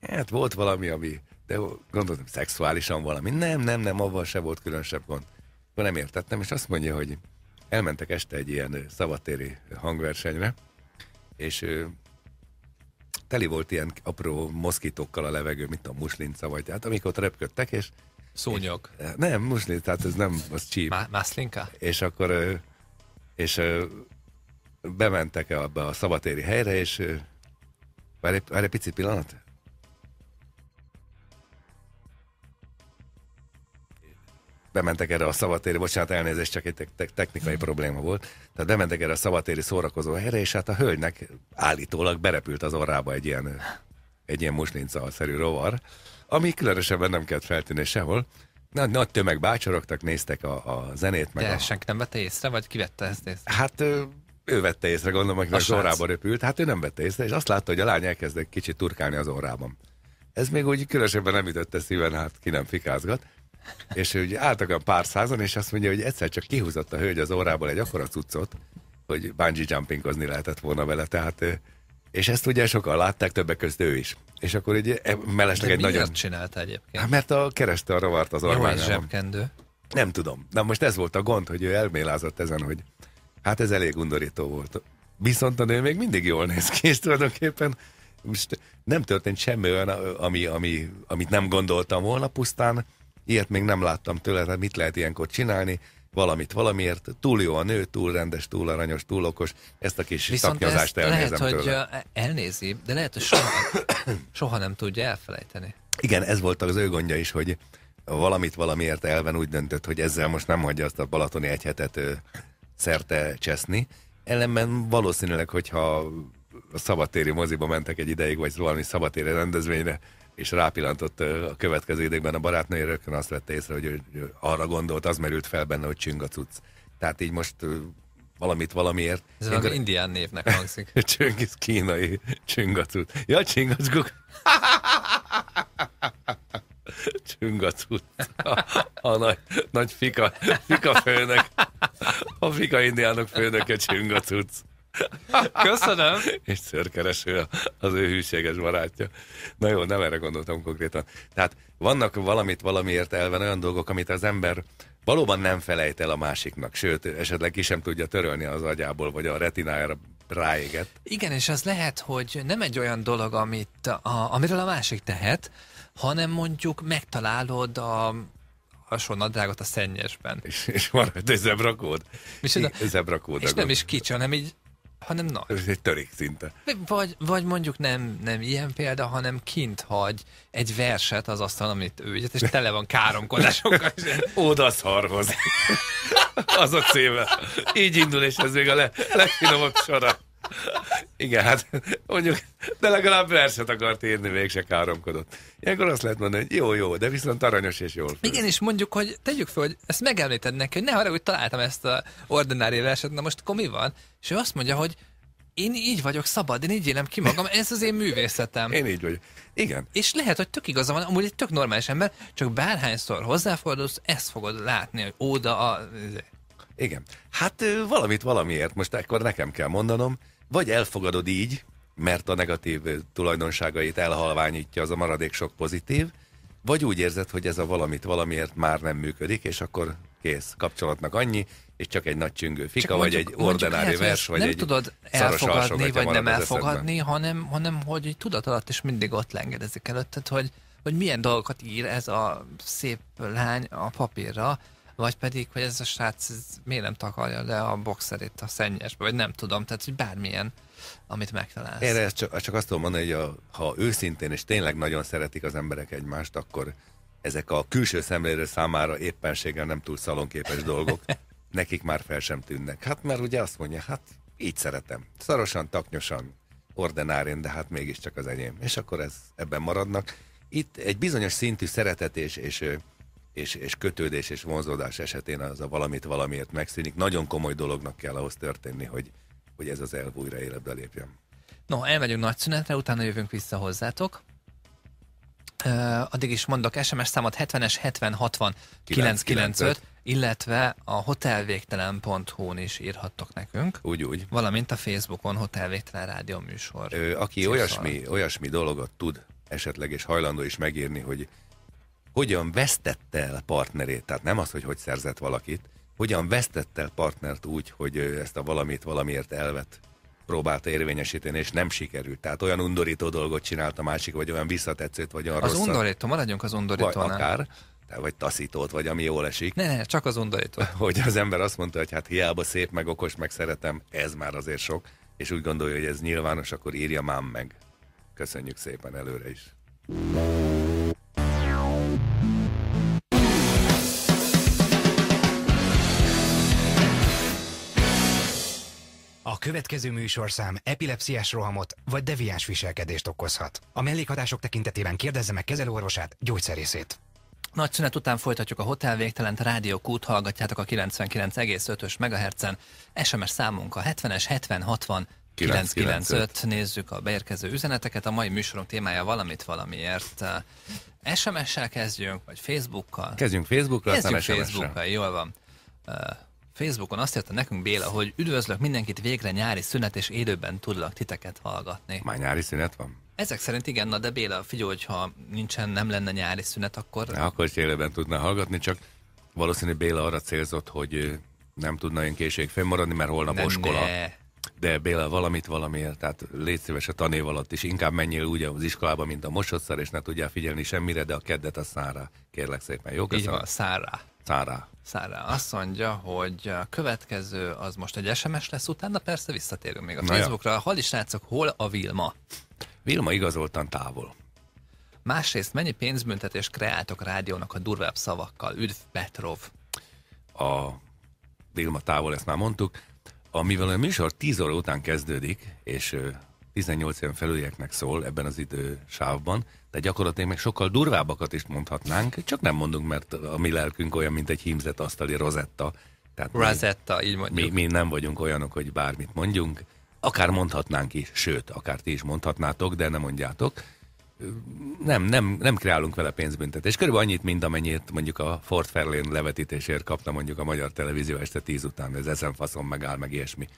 Hát volt valami, ami, de gondoltam, szexuálisan valami, nem, nem, nem, abban se volt különösebb gond. Akkor nem értettem, és azt mondja, hogy elmentek este egy ilyen szabadtéri hangversenyre, és teli volt ilyen apró moszkítókkal a levegő, mint a muslinca, vagy hát amikor ott röpködtek, és és, Nem, musli, tehát ez nem, az csíp. Má- mászlinka? És akkor, és bementek abba a szabatéri helyre, és várj, egy, pici pillanat. Bementek erre a szabatéri, bocsánat, elnézést, csak egy te- te- technikai mhm. probléma volt. Tehát bementek erre a szabatéri szórakozó helyre, és hát a hölgynek állítólag berepült az orrába egy ilyen, egy ilyen muslinca szerű rovar ami különösebben nem kellett feltűnni sehol. Nagy, nagy tömeg bácsorogtak, néztek a, a zenét. Meg De a... senki nem vette észre, vagy kivette ezt észre? Hát ő vette észre, gondolom, hogy az orrába repült. Hát ő nem vette észre, és azt látta, hogy a lány elkezdett kicsit turkálni az órában. Ez még úgy különösebben nem ütötte szíven, hát ki nem fikázgat. És úgy álltak a pár százan, és azt mondja, hogy egyszer csak kihúzott a hölgy az órából egy akkora cuccot, hogy bungee jumpingozni lehetett volna vele. Tehát, és ezt ugye sokan látták, többek között ő is. És akkor e, egy mellesleg egy nagyon... csinálta egyébként? Hát mert a kereste arra rovart az orványában. Jó, zsebkendő. Nem tudom. Na most ez volt a gond, hogy ő elmélázott ezen, hogy hát ez elég undorító volt. Viszont a nő még mindig jól néz ki, és tulajdonképpen most nem történt semmi olyan, ami, ami, amit nem gondoltam volna pusztán. Ilyet még nem láttam tőle, hát mit lehet ilyenkor csinálni valamit valamiért. Túl jó a nő, túl rendes, túl aranyos, túl okos. Ezt a kis Viszont taknyozást ezt elnézem lehet, tőle. hogy elnézi, de lehet, hogy soha, soha nem tudja elfelejteni. Igen, ez volt az ő gondja is, hogy valamit valamiért elven úgy döntött, hogy ezzel most nem hagyja azt a balatoni egy hetet szerte cseszni. Ellenben valószínűleg, hogyha a szabadtéri moziba mentek egy ideig, vagy valami szabadtéri rendezvényre, és rápillantott a következő időkben a barátnői rögtön azt vette észre, hogy ő, ő arra gondolt, az merült fel benne, hogy csüng a cucc. Tehát így most valamit valamiért. Ez valami Én... indián névnek hangzik. *laughs* ez kínai cucc. Ja, csüngacut. *laughs* csüngacut. A, a nagy, nagy fika, fika főnök. A fika indiánok főnöke cucc. *laughs* Köszönöm. És szörkereső az ő hűséges barátja. Na jó, nem erre gondoltam konkrétan. Tehát vannak valamit valamiért elven olyan dolgok, amit az ember valóban nem felejt el a másiknak, sőt, esetleg ki sem tudja törölni az agyából, vagy a retinájára ráéget. Igen, és az lehet, hogy nem egy olyan dolog, amit a, amiről a másik tehet, hanem mondjuk megtalálod a, nadrágot a szennyesben. És, és van egy zebrakód? a, Zebrakód. És nem is kicsi, hanem így hanem nagy. Ez egy törék szinte. Vagy, vagy mondjuk nem, nem ilyen példa, hanem kint hagy egy verset az asztal, amit ő ügyet, és tele van káromkodásokkal. Oda *laughs* szarhoz. *laughs* az a címe. Így indul, és ez még a le, legfinomabb sorak. Igen, hát mondjuk, de legalább verset akart írni, mégse káromkodott. Ilyenkor azt lehet mondani, hogy jó, jó, de viszont aranyos és jól. Igen, és mondjuk, hogy tegyük fel, hogy ezt megemlíted neki, hogy ne hogy találtam ezt a ordinári verset, na most akkor mi van? És ő azt mondja, hogy én így vagyok szabad, én így élem ki magam, ez az én művészetem. Én így vagyok. Igen. És lehet, hogy tök igaza van, amúgy egy tök normális ember, csak bárhányszor hozzáfordulsz, ezt fogod látni, hogy óda a... Igen. Hát valamit valamiért, most akkor nekem kell mondanom, vagy elfogadod így, mert a negatív tulajdonságait elhalványítja az a maradék sok pozitív, vagy úgy érzed, hogy ez a valamit valamiért már nem működik, és akkor kész, kapcsolatnak annyi, és csak egy nagy csüngő fika, mondjuk, vagy egy ordinári vers, vagy nem egy tudod elfogadni, vagy nem elfogadni, hanem, hanem hogy egy tudat alatt is mindig ott lengedezik előtted, hogy, hogy milyen dolgokat ír ez a szép lány a papírra, vagy pedig, hogy ez a srác ez miért nem takarja le a boxerét a szennyesbe, vagy nem tudom, tehát hogy bármilyen, amit megtalálsz. Erre csak, csak azt tudom mondani, hogy a, ha őszintén és tényleg nagyon szeretik az emberek egymást, akkor ezek a külső szemlélő számára éppenséggel nem túl szalonképes dolgok, *laughs* nekik már fel sem tűnnek. Hát mert ugye azt mondja, hát így szeretem. Szarosan, taknyosan, ordenárén, de hát mégiscsak az enyém. És akkor ez ebben maradnak. Itt egy bizonyos szintű szeretet és, és és, és kötődés és vonzódás esetén az a valamit valamiért megszűnik. Nagyon komoly dolognak kell ahhoz történni, hogy, hogy ez az elv újra életbe lépjen. No, elmegyünk nagy szünetre, utána jövünk vissza hozzátok. Uh, addig is mondok SMS számot 70-es 60 995, illetve a hotelvégtelen.hu-n is írhattok nekünk. Úgy, úgy. Valamint a Facebookon Hotelvégtelen Rádió műsor. Ö, aki olyasmi, olyasmi dologot tud esetleg és hajlandó is megírni, hogy hogyan vesztette el partnerét, tehát nem az, hogy hogy szerzett valakit, hogyan vesztette el partnert úgy, hogy ezt a valamit valamiért elvet próbálta érvényesíteni, és nem sikerült. Tehát olyan undorító dolgot csinált a másik, vagy olyan visszatetszőt, vagy olyan Az rosszat, undorító, maradjunk az undorítónál. Vagy akár, vagy taszítót, vagy ami jól esik. Ne, ne, csak az undorító. *laughs* Hogy az ember azt mondta, hogy hát hiába szép, meg okos, meg szeretem, ez már azért sok, és úgy gondolja, hogy ez nyilvános, akkor írja már meg. Köszönjük szépen előre is. A következő műsorszám epilepsziás rohamot vagy deviáns viselkedést okozhat. A mellékhatások tekintetében kérdezze meg kezelőorvosát, gyógyszerészét. Nagy szünet után folytatjuk a Hotel Végtelent Rádió Kút, hallgatjátok a 99,5-ös mhz SMS számunk a 70-es 7060 995. Nézzük a beérkező üzeneteket. A mai műsorunk témája valamit valamiért. SMS-sel kezdjünk, vagy Facebookkal? Kezdjünk Facebookkal, Kezdjünk Facebookkal, jól van. Facebookon azt írta nekünk Béla, hogy üdvözlök mindenkit végre nyári szünet, és élőben tudlak titeket hallgatni. Már nyári szünet van? Ezek szerint igen, na de Béla, figyelj, hogyha nincsen, nem lenne nyári szünet, akkor... Na, akkor is élőben tudna hallgatni, csak valószínű Béla arra célzott, hogy nem tudna én késég fennmaradni, mert holnap nem, oskola. Ne. De Béla, valamit valamiért, tehát légy szíves a tanév alatt is, inkább menjél úgy az iskolába, mint a mosodszer, és ne tudjál figyelni semmire, de a keddet a szára. Kérlek szépen, jó? Köszönöm. Így van, szára. Szára. Szára azt mondja, hogy a következő az most egy SMS lesz, utána persze visszatérünk még a Facebookra. Hol is látszok, hol a Vilma? Vilma igazoltan távol. Másrészt mennyi pénzbüntetés kreáltok rádiónak a durvább szavakkal? Üdv Petrov. A Vilma távol, ezt már mondtuk. Amivel a műsor 10 óra után kezdődik, és 18 éven felülieknek szól ebben az idősávban, de gyakorlatilag még sokkal durvábbakat is mondhatnánk, csak nem mondunk, mert a mi lelkünk olyan, mint egy hímzett asztali rozetta. Tehát rozetta, mi, így mondjuk. Mi, mi nem vagyunk olyanok, hogy bármit mondjunk. Akár mondhatnánk is, sőt, akár ti is mondhatnátok, de nem mondjátok. Nem, nem, nem kreálunk vele És Körülbelül annyit, mint amennyit mondjuk a Ford Fairlane levetítésért kapta mondjuk a magyar televízió este tíz után, ez ezen faszon megáll, meg ilyesmi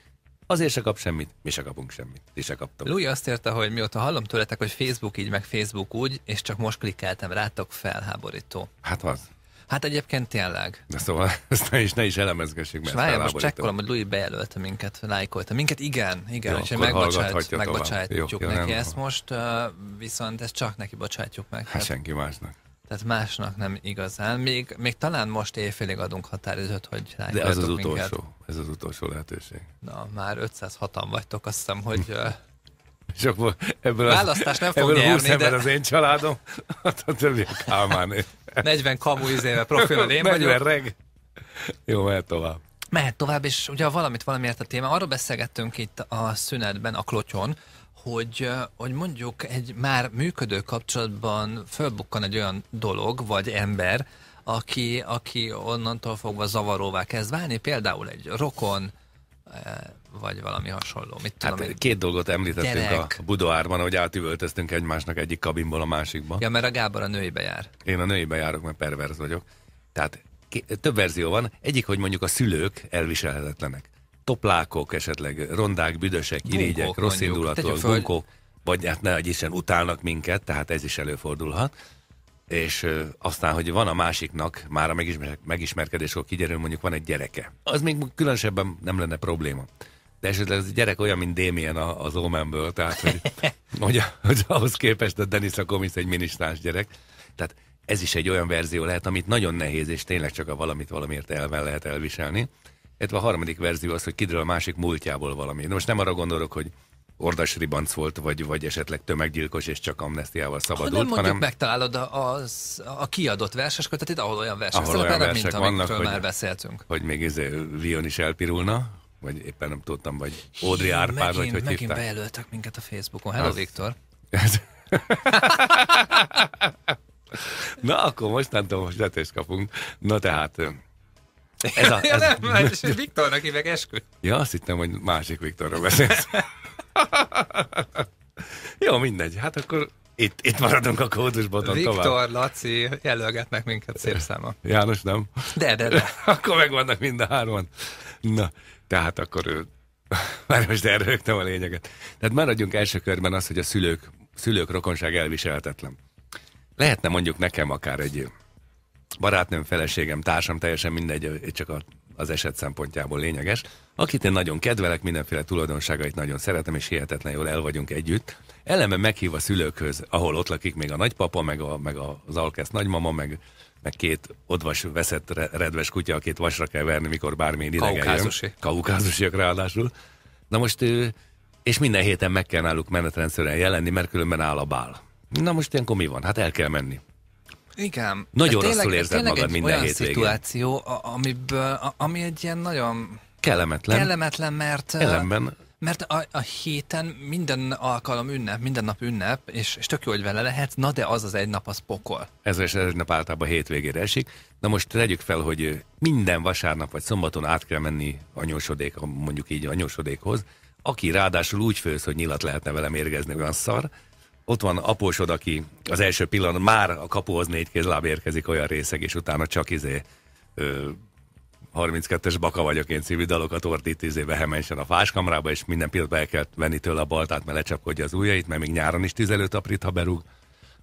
azért se kap semmit, mi se kapunk semmit. Ti se kaptok. Lui azt érte, hogy mióta hallom tőletek, hogy Facebook így, meg Facebook úgy, és csak most klikkeltem rátok, felháborító. Hát az. Hát egyébként tényleg. De szóval *laughs* ezt ne is, ne is elemezgessük, mert Svájá, most csekkolom, hogy Louis bejelölte minket, lájkolta minket. Igen, igen, megbocsájtjuk megbocsátjuk neki jó, ezt most, viszont ezt csak neki bocsátjuk meg. Hát senki másnak tehát másnak nem igazán. Még, még talán most éjfélig adunk határidőt, hogy De ez az minket. utolsó, ez az utolsó lehetőség. Na, már 506-an vagytok, azt hiszem, hogy... *laughs* És akkor ebből az, Választás nem fog ebből nyerni, de... az én családom, *laughs* a többi a Kálmáné. 40 *laughs* kamu izéve profilon én 40 vagyok. reg. Jó, mehet tovább. Mehet tovább, és ugye valamit valamiért a téma. Arról beszélgettünk itt a szünetben, a klotyon, hogy, hogy mondjuk egy már működő kapcsolatban fölbukkan egy olyan dolog, vagy ember, aki, aki onnantól fogva zavaróvá kezd válni, például egy rokon, vagy valami hasonló. Mit tudom hát én? két dolgot említettünk Gyerek. a Budoárban, hogy átüvöltöztünk egymásnak egyik kabinból a másikba. Ja, mert a Gábor a nőibe jár. Én a nőibe járok, mert perverz vagyok. Tehát több verzió van. Egyik, hogy mondjuk a szülők elviselhetetlenek toplákok, esetleg rondák, büdösek, irigyek, rossz indulatok, bunkók, vagy hát ne isten utálnak minket, tehát ez is előfordulhat. És ö, aztán, hogy van a másiknak, már a megismer- megismerkedésről kiderül, mondjuk van egy gyereke. Az még különösebben nem lenne probléma. De esetleg ez a gyerek olyan, mint Démien az Omenből, tehát hogy, *laughs* hogy, hogy ahhoz képest a Denis a komis egy minisztráns gyerek. Tehát ez is egy olyan verzió lehet, amit nagyon nehéz, és tényleg csak a valamit valamiért elven lehet elviselni illetve a harmadik verzió az, hogy kiderül a másik múltjából valami. De most nem arra gondolok, hogy ordas ribanc volt, vagy, vagy esetleg tömeggyilkos, és csak amnestiával szabadult. Ha nem mondjuk hanem... megtalálod a, a, a kiadott itt ahol olyan verses, ahol olyan olyan versek mint vannak, hogy, már beszéltünk. Hogy még ez izé Vion is elpirulna, vagy éppen nem tudtam, vagy Audrey Hi, Árpád, megint, vagy hogy Megint hívták? bejelöltek minket a Facebookon. Hello, Az... Viktor! *laughs* Na, akkor mostantól most letést kapunk. Na tehát, ez a, ez... nem, más, hát Viktornak hívják eskü. Ja, azt hittem, hogy másik Viktorról beszélsz. *laughs* Jó, mindegy. Hát akkor itt, itt maradunk a kódusboton Viktor, tovább. Viktor, Laci jelölgetnek minket szép száma. János nem? De, de, de. *laughs* akkor megvannak mind a hárman. Na, tehát akkor ő... *laughs* Már most elrögtem a lényeget. Tehát maradjunk első körben az, hogy a szülők, szülők rokonság elviselhetetlen. Lehetne mondjuk nekem akár egy barátnőm, feleségem, társam, teljesen mindegy, csak a, az eset szempontjából lényeges, akit én nagyon kedvelek, mindenféle tulajdonságait nagyon szeretem, és hihetetlen jól el vagyunk együtt. Ellenben meghív a szülőkhöz, ahol ott lakik még a nagypapa, meg, a, meg az alkesz nagymama, meg, meg két odvas veszett redves kutya, akit vasra kell verni, mikor bármilyen idegen jön. Kaukázusiak ráadásul. Na most, és minden héten meg kell náluk menetrendszerűen jelenni, mert különben áll a bál. Na most ilyenkor mi van? Hát el kell menni. Igen. Nagyon tényleg, rosszul érzed magad egy minden hétvégén. hétvégén. szituáció, amiből, ami egy ilyen nagyon... Kellemetlen. Kellemetlen, mert... Ellenben mert a, a héten minden alkalom ünnep, minden nap ünnep, és, és tök jó, hogy vele lehet, na de az az egy nap, az pokol. Ez is egy nap általában hétvégére esik. Na most tegyük fel, hogy minden vasárnap vagy szombaton át kell menni anyósodék, mondjuk így anyósodékhoz, aki ráadásul úgy főz, hogy nyilat lehetne vele mérgezni, olyan szar, ott van apósod, aki az első pillanat már a kapuhoz négy kézláb érkezik olyan részeg, és utána csak izé ö, 32-es baka vagyok én című dalokat ordít izé vehemensen a fáskamrába, és minden pillanatban el kell venni tőle a baltát, mert lecsapkodja az ujjait, mert még nyáron is tüzelőt aprít, ha berúg.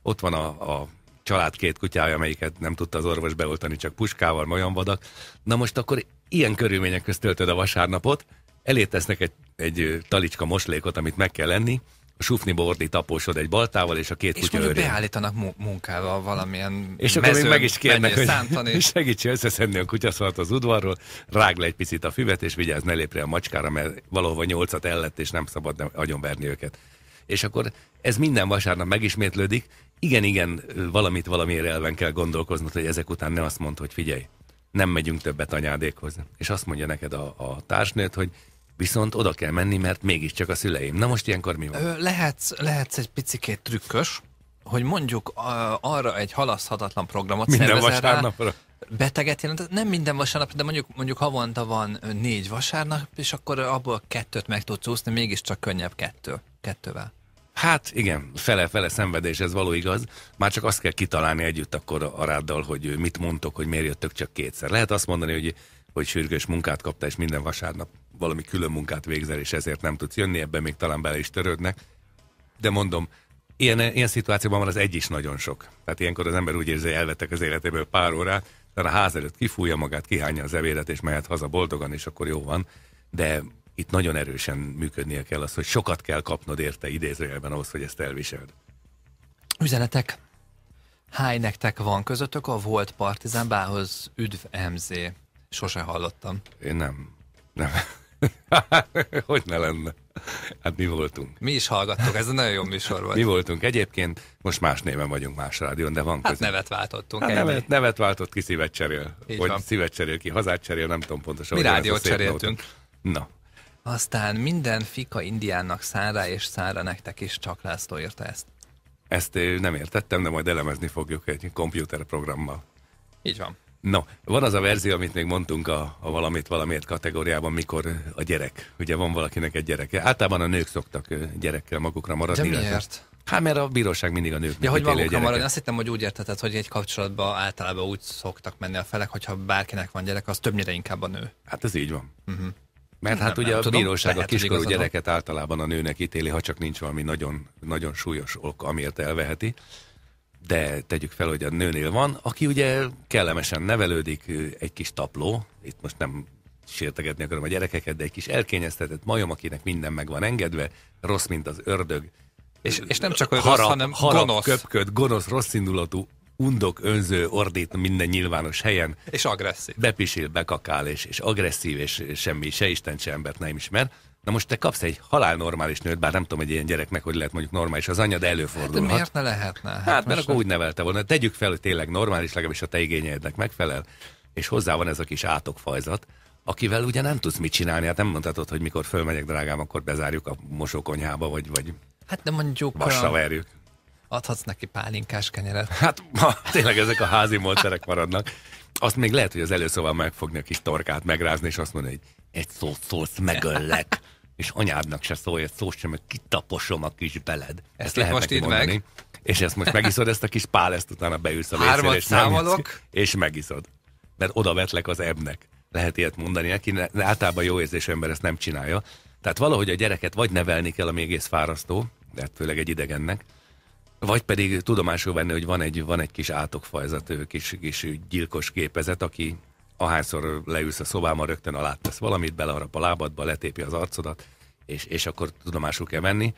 Ott van a, a család két kutyája, amelyiket nem tudta az orvos beoltani, csak puskával, olyan vadak. Na most akkor ilyen körülmények közt töltöd a vasárnapot, elé tesznek egy, egy talicska moslékot, amit meg kell lenni, Sufni bordi taposod egy baltával, és a két és kutya beállítanak munkával valamilyen És akkor még meg is kérnek, hogy szántani. segítsen összeszedni a kutyaszart az udvarról, rág le egy picit a füvet, és vigyázz, ne lépre a macskára, mert valahova nyolcat ellett, és nem szabad agyonverni őket. És akkor ez minden vasárnap megismétlődik. Igen, igen, valamit valamire elven kell gondolkoznod, hogy ezek után ne azt mondd, hogy figyelj, nem megyünk többet anyádékhoz. És azt mondja neked a, a társnőt, hogy viszont oda kell menni, mert mégiscsak a szüleim. Na most ilyenkor mi van? lehetsz, lehetsz egy picikét trükkös, hogy mondjuk uh, arra egy halaszthatatlan programot Minden vasárnapra. Rá, beteget jelent, nem minden vasárnap, de mondjuk, mondjuk havonta van négy vasárnap, és akkor abból kettőt meg tudsz úszni, mégiscsak könnyebb kettő, kettővel. Hát igen, fele-fele szenvedés, ez való igaz. Már csak azt kell kitalálni együtt akkor a ráddal, hogy mit mondtok, hogy miért jöttök csak kétszer. Lehet azt mondani, hogy, hogy sürgős munkát kapta, és minden vasárnap valami külön munkát végzel, és ezért nem tudsz jönni, ebben még talán bele is törődnek. De mondom, ilyen, ilyen szituációban van az egy is nagyon sok. Tehát ilyenkor az ember úgy érzi, hogy elvettek az életéből pár órát, tehát a ház előtt kifújja magát, kihányja az evélet, és mehet haza boldogan, és akkor jó van. De itt nagyon erősen működnie kell az, hogy sokat kell kapnod érte idézőjelben ahhoz, hogy ezt elviseld. Üzenetek. Hány nektek van közöttök a volt Partizán Bához üdv MZ? Sose hallottam. Én nem. Nem. *laughs* hogy ne lenne? Hát mi voltunk. Mi is hallgattuk, ez nagyon jó műsor volt. mi voltunk egyébként, most más néven vagyunk más rádión, de van Hát nevet váltottunk. Hát nevet, nevet váltott ki, szívet cserél. Így vagy van. szívet cserél ki, hazát cserél, nem tudom pontosan. Mi rádiót cseréltünk. Na. Aztán minden fika indiánnak szára, és szára nektek is csak László írta ezt. Ezt nem értettem, de majd elemezni fogjuk egy komputerprogrammal. Így van. No, van az a verzió, amit még mondtunk a, a valamit valamiért kategóriában, mikor a gyerek. Ugye van valakinek egy gyereke. Általában a nők szoktak gyerekkel magukra maradni. De miért? Hát mert a bíróság mindig a nőknek. Ja, hogy magukra maradni. Azt hittem, hogy úgy érteted, hogy egy kapcsolatban általában úgy szoktak menni a felek, hogyha bárkinek van gyerek, az többnyire inkább a nő. Hát ez így van. Uh-huh. Mert hát nem, ugye nem, a tudom, bíróság lehet, a kiskorú gyereket általában a nőnek ítéli, ha csak nincs valami nagyon, nagyon súlyos ok, amiért elveheti de tegyük fel, hogy a nőnél van, aki ugye kellemesen nevelődik, egy kis tapló, itt most nem sértegetni akarom a gyerekeket, de egy kis elkényeztetett majom, akinek minden meg van engedve, rossz, mint az ördög. És, és nem csak hogy harap, rossz, hanem harap, gonosz. köpköd, gonosz, rosszindulatú, undok, önző, ordít minden nyilvános helyen. És agresszív. Bepisil, bekakál, és, és agresszív, és semmi, se Isten, se embert nem ismer. Na most te kapsz egy halál normális nőt, bár nem tudom, egy ilyen gyereknek hogy lehet mondjuk normális az anyja, de előfordulhat. Hát, de miért ne lehetne? Hát, hát mert akkor úgy nevelte volna. Tegyük fel, hogy tényleg normális, legalábbis a te igényeidnek megfelel. És hozzá van ez a kis átokfajzat, akivel ugye nem tudsz mit csinálni. Hát nem mondhatod, hogy mikor fölmegyek, drágám, akkor bezárjuk a mosókonyhába, vagy, vagy Hát de mondjuk... Vasra verjük. Adhatsz neki pálinkás kenyeret. Hát ma tényleg ezek a házi módszerek maradnak. Azt még lehet, hogy az előszóval megfogni a kis torkát, megrázni, és azt mondani, hogy egy szót szólsz, megöllek, és anyádnak se szólj egy szót sem, hogy kitaposom a kis beled. Ezt, ezt lehet most így mondani. meg? És ezt most megiszod ezt a kis pál, ezt utána beülsz a vészére, és, számolok. és megiszod. Mert oda vetlek az ebnek. Lehet ilyet mondani neki, de általában jó érzés ember ezt nem csinálja. Tehát valahogy a gyereket vagy nevelni kell, ami egész fárasztó, de hát főleg egy idegennek, vagy pedig tudomásul venni, hogy van egy, van egy kis átokfajzat, kis, kis gyilkos képezet, aki ahányszor leülsz a szobámmal, rögtön alá tesz valamit, beleharap a lábadba, letépi az arcodat, és, és akkor tudomásul kell venni.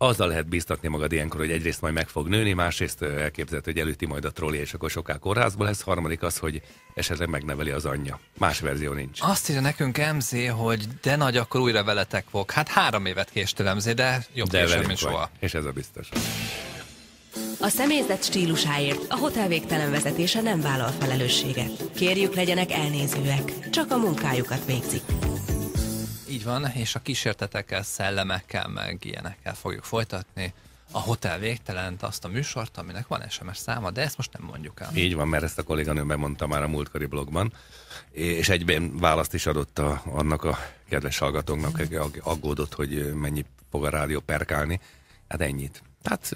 Azzal lehet biztatni magad ilyenkor, hogy egyrészt majd meg fog nőni, másrészt elképzelhet, hogy előti majd a trolli, és akkor soká kórházba lesz, harmadik az, hogy esetleg megneveli az anyja. Más verzió nincs. Azt írja nekünk MZ, hogy de nagy, akkor újra veletek fog. Hát három évet késtem MZ, de jobb de később, mint soha. És ez a biztos. A személyzet stílusáért a hotel végtelen vezetése nem vállal felelősséget. Kérjük legyenek elnézőek, csak a munkájukat végzik. Így van, és a kísértetekkel, szellemekkel, meg ilyenekkel fogjuk folytatni a Hotel Végtelent, azt a műsort, aminek van SMS száma, de ezt most nem mondjuk el. Így van, mert ezt a kolléganő bemondta már a múltkori blogban, és egyben választ is adott a, annak a kedves hallgatónknak, aki aggódott, hogy mennyi fog a rádió perkálni. Hát ennyit. Hát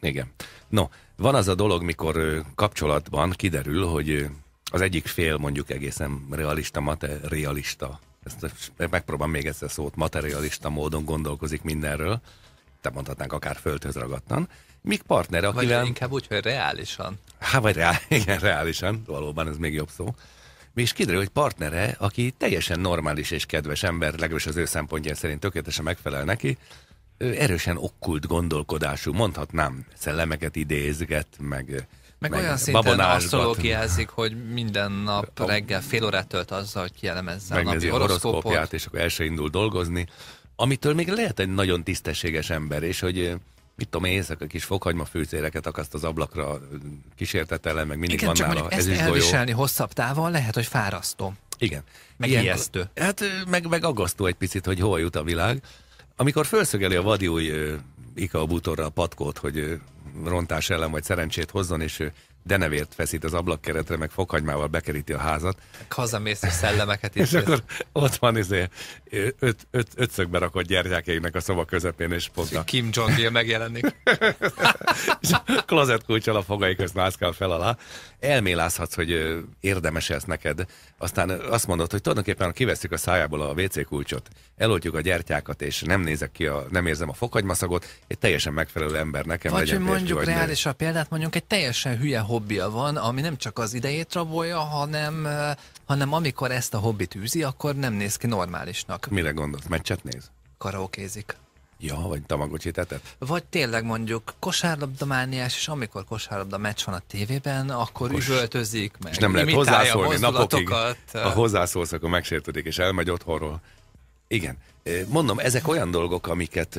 igen. No, van az a dolog, mikor kapcsolatban kiderül, hogy az egyik fél mondjuk egészen realista, materialista, ezt megpróbálom még egyszer szót, materialista módon gondolkozik mindenről, te mondhatnánk akár földhöz ragadtan, míg partner, akivel... Vagy inkább úgy, hogy reálisan. Há, vagy reál, *laughs* igen, reálisan, valóban ez még jobb szó. És kiderül, hogy partnere, aki teljesen normális és kedves ember, legalábbis az ő szempontjai szerint tökéletesen megfelel neki, erősen okkult gondolkodású, mondhatnám, szellemeket idézget, meg meg, meg olyan szinten asztrológ hogy minden nap reggel fél órát tölt azzal, hogy kielemezze a napi horoszkópot. és akkor el se indul dolgozni, amitől még lehet egy nagyon tisztességes ember, és hogy mit tudom én, éjszaka kis fokhagyma főcéreket akaszt az ablakra kísértetelen, meg mindig Igen, van nála ez is elviselni hosszabb távon lehet, hogy fárasztó. Igen. Meg Ilyen, ijesztő. Hát meg, meg aggasztó egy picit, hogy hol jut a világ amikor felszögeli a vadi új Ika a bútorra a patkót, hogy rontás ellen vagy szerencsét hozzon, és denevért feszít az ablakkeretre, meg fokhagymával bekeríti a házat. Hazamész a szellemeket is. *laughs* és akkor ott van izé, öt, öt, ötszögbe rakott gyertyákjainak a szoba közepén, és pont a... Kim Jong-il megjelenik. *laughs* és a klozet kulcsal a fogai közt mászkál fel alá. Elmélázhatsz, hogy érdemes ez neked aztán azt mondod, hogy tulajdonképpen ha kiveszik a szájából a WC kulcsot, eloltjuk a gyertyákat, és nem nézek ki, a, nem érzem a fokhagymaszagot, egy teljesen megfelelő ember nekem Vagy hogy mondjuk reális a példát, mondjuk egy teljesen hülye hobbija van, ami nem csak az idejét rabolja, hanem, hanem amikor ezt a hobbit űzi, akkor nem néz ki normálisnak. Mire gondolsz? Meccset néz? Karaokézik. Ja, vagy tamagocsi tetet? Vagy tényleg mondjuk kosárlabdamániás, és amikor kosárlabda meccs van a tévében, akkor Kos... üvöltözik meg. És nem lehet hozzászólni napokig. Ha hozzászólsz, akkor megsértődik, és elmegy otthonról. Igen. Mondom, ezek olyan dolgok, amiket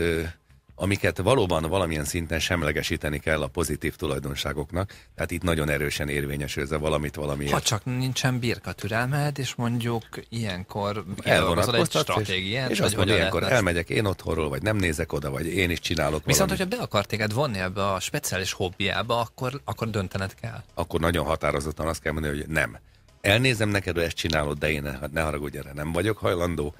amiket valóban valamilyen szinten semlegesíteni kell a pozitív tulajdonságoknak. Tehát itt nagyon erősen érvényesülze valamit valami. Ha csak nincsen birka türelmed, és mondjuk ilyenkor elvonatkoztat egy stratégiát. És, és azt mondja, ilyenkor lehet, elmegyek én otthonról, vagy nem nézek oda, vagy én is csinálok Viszont, valamit. hogyha be akar téged vonni ebbe a speciális hobbiába, akkor, akkor döntened kell. Akkor nagyon határozottan azt kell mondani, hogy nem elnézem neked, hogy ezt csinálod, de én ne haragudj, erre nem vagyok hajlandó,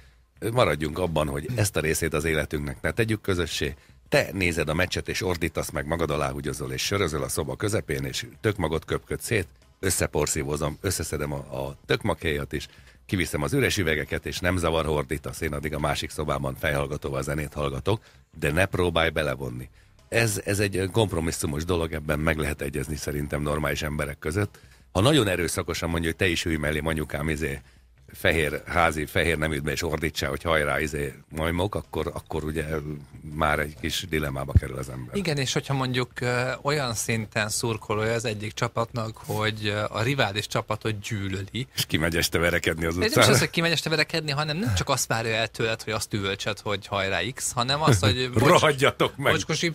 maradjunk abban, hogy ezt a részét az életünknek ne tegyük közössé, te nézed a meccset, és ordítasz meg magad alá, azzal és sörözöl a szoba közepén, és tök magot köpköd szét, összeporszívozom, összeszedem a, a tök maghéjat is, kiviszem az üres üvegeket, és nem zavar, ordítasz, én addig a másik szobában fejhallgatóval zenét hallgatok, de ne próbálj belevonni. Ez, ez egy kompromisszumos dolog, ebben meg lehet egyezni szerintem normális emberek között. Ha nagyon erőszakosan mondja, hogy te is ülj mellé, anyukám, izé, fehér házi, fehér neműtbe és ordítsa, hogy hajrá, izé, majmok, akkor, akkor ugye már egy kis dilemmába kerül az ember. Igen, és hogyha mondjuk olyan szinten szurkolója az egyik csapatnak, hogy a rivális csapatot gyűlöli. És kimegy este verekedni az utcán. Nem csak az, hogy kimegy este verekedni, hanem nem csak azt várja el tőled, hogy azt üvölcsed, hogy hajrá X, hanem azt, hogy *laughs* rohadjatok meg. Bocskos Y,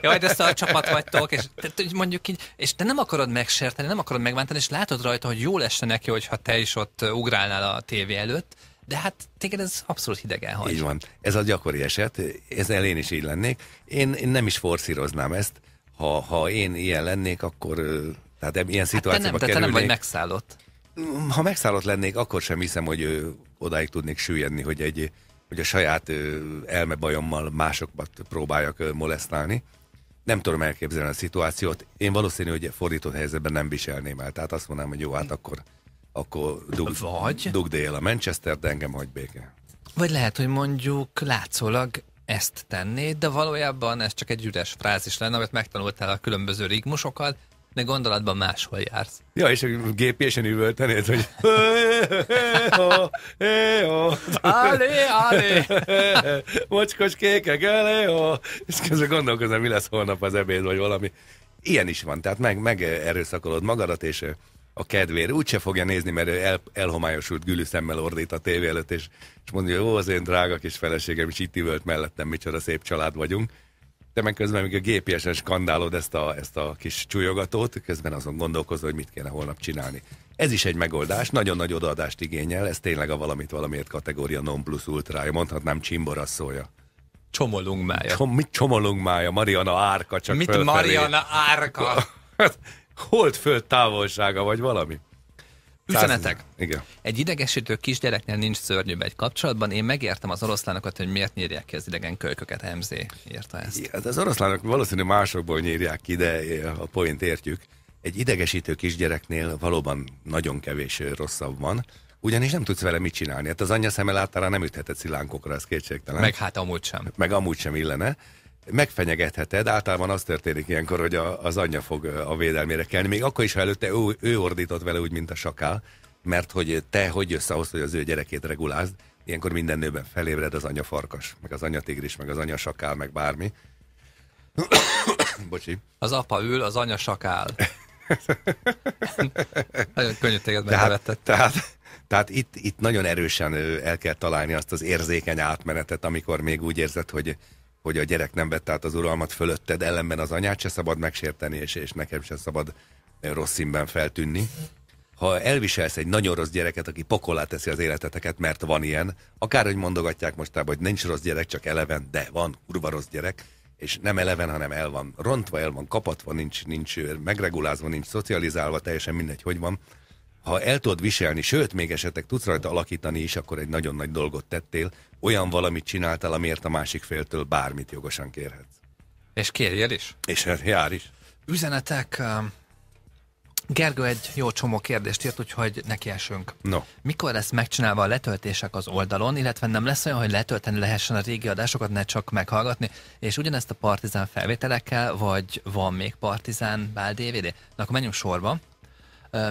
jaj, de szóval a csapat vagytok, és te, mondjuk így, és te nem akarod megsérteni, nem akarod megmenteni és látod rajta, hogy jól lesz neki, hogyha te is ott ugrálnál a tévé előtt, de hát téged ez abszolút hideg elhagy. Így van. Ez a gyakori eset, ezzel én is így lennék. Én, én nem is forszíroznám ezt. Ha, ha én ilyen lennék, akkor tehát ilyen szituációban hát te nem, te, nem vagy megszállott. Ha megszállott lennék, akkor sem hiszem, hogy ö, odáig tudnék süllyedni, hogy egy hogy a saját ö, elmebajommal másokat próbáljak ö, molesztálni. Nem tudom elképzelni a szituációt. Én valószínű, hogy fordított helyzetben nem viselném el. Tehát azt mondanám, hogy jó, hát hm. akkor akkor dug, Vagy... dugd el a Manchester, de engem hagy béke. Vagy lehet, hogy mondjuk látszólag ezt tennéd, de valójában ez csak egy üres frázis lenne, amit megtanultál a különböző rigmusokat, de gondolatban máshol jársz. Ja, és gépésen üvöltenéd, hogy Ali, *laughs* Ali! Mocskos kékek, alé, És közben gondolkozom, mi lesz holnap az ebéd, vagy valami. Ilyen is van, tehát meg, megerőszakolod magadat, és a kedvére. Úgyse fogja nézni, mert ő el, elhomályosult szemmel ordít a tévé előtt, és, és mondja, hogy ó, az én drága kis feleségem is itt üvölt mellettem, micsoda szép család vagyunk. De meg közben még a GPS-en skandálod ezt a, ezt a kis csúlyogatót, közben azon gondolkozol, hogy mit kéne holnap csinálni. Ez is egy megoldás, nagyon nagy odaadást igényel, ez tényleg a valamit valamiért kategória non plus ultrája, mondhatnám szója. Csomolunk mája. Csom, mit csomolunk mája? Mariana Árka csak Mit fölfelé. Mariana Árka? Hát, holdföld távolsága, vagy valami. Üzenetek. Igen. Egy idegesítő kisgyereknél nincs szörnyű egy kapcsolatban. Én megértem az oroszlánokat, hogy miért nyírják ki az idegen kölyköket. MZ írta ezt. Ja, hát az oroszlánok valószínű másokból nyírják ki, de eh, a point értjük. Egy idegesítő kisgyereknél valóban nagyon kevés eh, rosszabb van, ugyanis nem tudsz vele mit csinálni. Hát az anyja szeme láttára nem ütheted szilánkokra, ez kétségtelen. Meg hát amúgy sem. Meg amúgy sem illene megfenyegetheted. Általában az történik ilyenkor, hogy a, az anyja fog a védelmére kelni. Még akkor is, ha előtte ő, ő ordított vele úgy, mint a sakál, mert hogy te hogy jössz ahhoz, hogy az ő gyerekét regulázd, ilyenkor minden nőben felébred az anya farkas, meg az anya tigris, meg az anya sakál, meg bármi. *coughs* Bocsi. Az apa ül, az anya sakál. *coughs* nagyon könnyű téged Tehát, tehát, tehát itt, itt nagyon erősen el kell találni azt az érzékeny átmenetet, amikor még úgy érzed, hogy hogy a gyerek nem vett át az uralmat fölötted, ellenben az anyát se szabad megsérteni, és, és nekem sem szabad rossz színben feltűnni. Ha elviselsz egy nagyon rossz gyereket, aki pokolá teszi az életeteket, mert van ilyen, akárhogy mondogatják mostában, hogy nincs rossz gyerek, csak eleven, de van kurva rossz gyerek, és nem eleven, hanem el van rontva, el van kapatva, nincs, nincs megregulázva, nincs szocializálva, teljesen mindegy, hogy van. Ha el tudod viselni, sőt, még esetleg tudsz rajta alakítani is, akkor egy nagyon nagy dolgot tettél, olyan valamit csináltál, amiért a másik féltől bármit jogosan kérhetsz. És kérjél is. És hát jár is. Üzenetek, um, Gergő egy jó csomó kérdést írt, úgyhogy esünk. No. Mikor lesz megcsinálva a letöltések az oldalon, illetve nem lesz olyan, hogy letölteni lehessen a régi adásokat, ne csak meghallgatni, és ugyanezt a partizán felvételekkel, vagy van még partizán bál DVD? Na akkor menjünk sorba.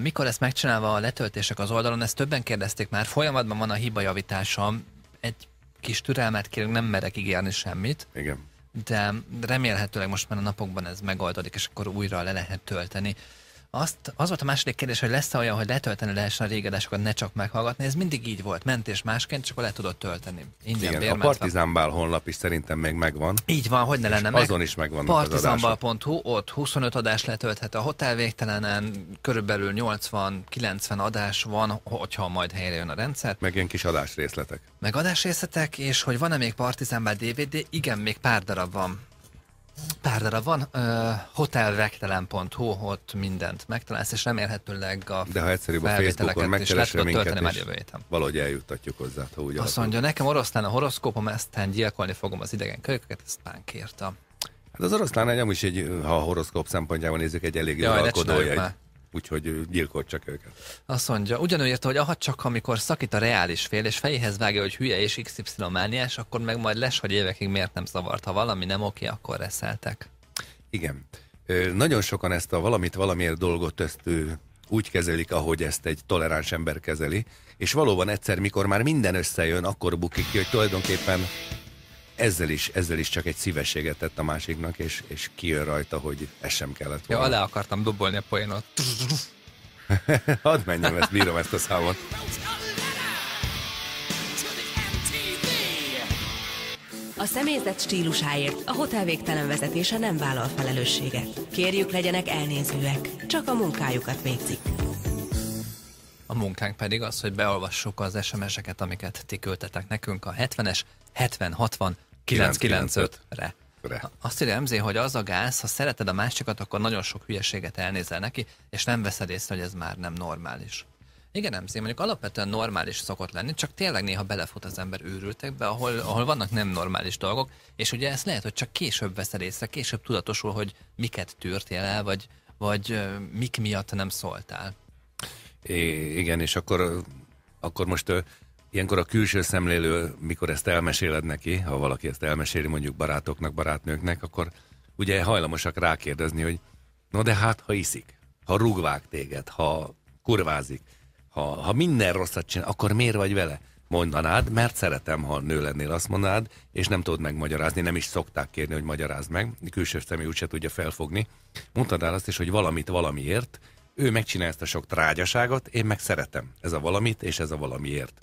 Mikor lesz megcsinálva a letöltések az oldalon, ezt többen kérdezték már, folyamatban van a hibajavításom egy kis türelmet kérünk, nem merek ígérni semmit. Igen. De remélhetőleg most már a napokban ez megoldódik, és akkor újra le lehet tölteni. Azt, az volt a második kérdés, hogy lesz-e olyan, hogy letölteni lehessen a régedásokat, ne csak meghallgatni. Ez mindig így volt, mentés másként, csak le tudod tölteni. Ingyen Igen, a Partizánbál honlap is szerintem még megvan. Így van, hogy ne lenne meg. Azon is megvan. Partizánbál.hu, ott 25 adás letölthet a hotel végtelenen, körülbelül 80-90 adás van, hogyha majd helyre jön a rendszer. Meg ilyen kis adásrészletek. Meg adásrészletek, és hogy van-e még Partizánbál DVD? Igen, még pár darab van pár darab van, uh, hotelvektelen.hu, ott mindent megtalálsz, és remélhetőleg a De ha egyszerűbb a Facebookon megkeresre minket, már jövő héten. valahogy eljuttatjuk hozzá, ha úgy Azt mondja, nekem oroszlán a horoszkópom, eztán gyilkolni fogom az idegen kölyköket, ezt pán írta. Hát az oroszlán nem is egy, ha a horoszkóp szempontjából nézzük, egy elég Jaj, alkodója úgyhogy gyilkolt csak őket. Azt mondja, ugyanúgy érte, hogy aha, csak amikor szakít a reális fél, és fejéhez vágja, hogy hülye és XY mániás, akkor meg majd les, hogy évekig miért nem zavart. Ha valami nem oké, akkor reszeltek. Igen. Nagyon sokan ezt a valamit valamiért dolgot ezt úgy kezelik, ahogy ezt egy toleráns ember kezeli, és valóban egyszer, mikor már minden összejön, akkor bukik ki, hogy tulajdonképpen ezzel is, ezzel is csak egy szívességet tett a másiknak, és, és kijön rajta, hogy ez sem kellett volna. Ja, alá akartam dobolni a poénot. *laughs* Hadd menjem, ezt bírom ezt a számot. A személyzet stílusáért a hotel végtelen vezetése nem vállal felelősséget. Kérjük legyenek elnézőek, csak a munkájukat végzik. A munkánk pedig az, hogy beolvassuk az SMS-eket, amiket ti küldtetek nekünk a 70-es, 7060 995-re. Re. Azt írja MZ, hogy az a gáz, ha szereted a másikat, akkor nagyon sok hülyeséget elnézel neki, és nem veszed észre, hogy ez már nem normális. Igen, MZ, mondjuk alapvetően normális szokott lenni, csak tényleg néha belefut az ember őrültekbe, ahol, ahol vannak nem normális dolgok, és ugye ezt lehet, hogy csak később veszed észre, később tudatosul, hogy miket tűrtél el, vagy, vagy mik miatt nem szóltál. É, igen, és akkor, akkor most Ilyenkor a külső szemlélő, mikor ezt elmeséled neki, ha valaki ezt elmeséli mondjuk barátoknak, barátnőknek, akkor ugye hajlamosak rákérdezni, hogy na de hát, ha iszik, ha rugvág téged, ha kurvázik, ha, ha minden rosszat csinál, akkor miért vagy vele? Mondanád, mert szeretem, ha nő lennél, azt mondanád, és nem tudod megmagyarázni, nem is szokták kérni, hogy magyarázd meg, külső személy úgyse tudja felfogni. Mondtad el azt is, hogy valamit valamiért, ő megcsinálta ezt a sok trágyaságot, én meg szeretem. Ez a valamit és ez a valamiért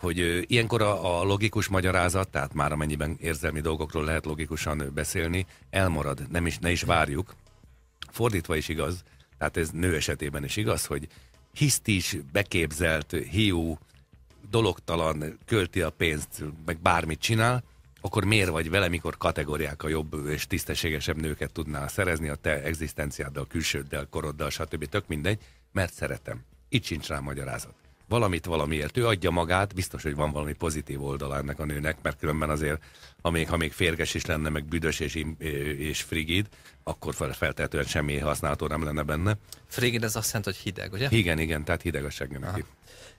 hogy ilyenkor a, a logikus magyarázat, tehát már amennyiben érzelmi dolgokról lehet logikusan beszélni, elmarad, nem is, ne is várjuk. Fordítva is igaz, tehát ez nő esetében is igaz, hogy hisztis, beképzelt, hiú, dologtalan, költi a pénzt, meg bármit csinál, akkor miért vagy vele, mikor kategóriák a jobb és tisztességesebb nőket tudnál szerezni a te egzisztenciáddal, külsőddel, koroddal, stb. Tök mindegy, mert szeretem. Itt sincs rá magyarázat valamit valamiért. Ő adja magát, biztos, hogy van valami pozitív oldala ennek a nőnek, mert különben azért, ha még, ha még férges is lenne, meg büdös és, és frigid, akkor feltehetően semmi használható nem lenne benne. Frigid ez azt jelenti, hogy hideg, ugye? Igen, igen, tehát hideg a segge neki.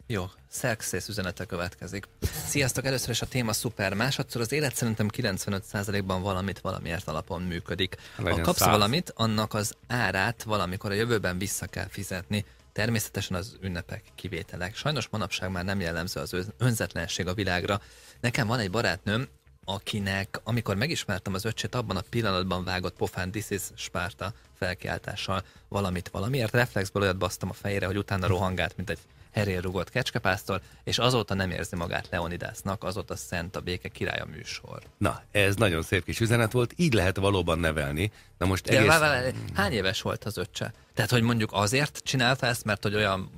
Jó, szerkszész üzenete következik. Sziasztok, először is a téma szuper, másodszor az élet szerintem 95%-ban valamit valamiért alapon működik. Legyen ha kapsz 100. valamit, annak az árát valamikor a jövőben vissza kell fizetni. Természetesen az ünnepek kivételek. Sajnos manapság már nem jellemző az önzetlenség a világra. Nekem van egy barátnőm, akinek, amikor megismertem az öcsét, abban a pillanatban vágott pofán This is Sparta felkiáltással valamit valamiért. Reflexből olyat basztam a fejére, hogy utána rohangált, mint egy herén rugott kecskepásztor, és azóta nem érzi magát Leonidásznak, azóta szent a béke királya műsor. Na, ez nagyon szép kis üzenet volt, így lehet valóban nevelni. Na most egész... De, vá, vá, hány éves volt az öccse? Tehát, hogy mondjuk azért csinálta ezt, mert hogy olyan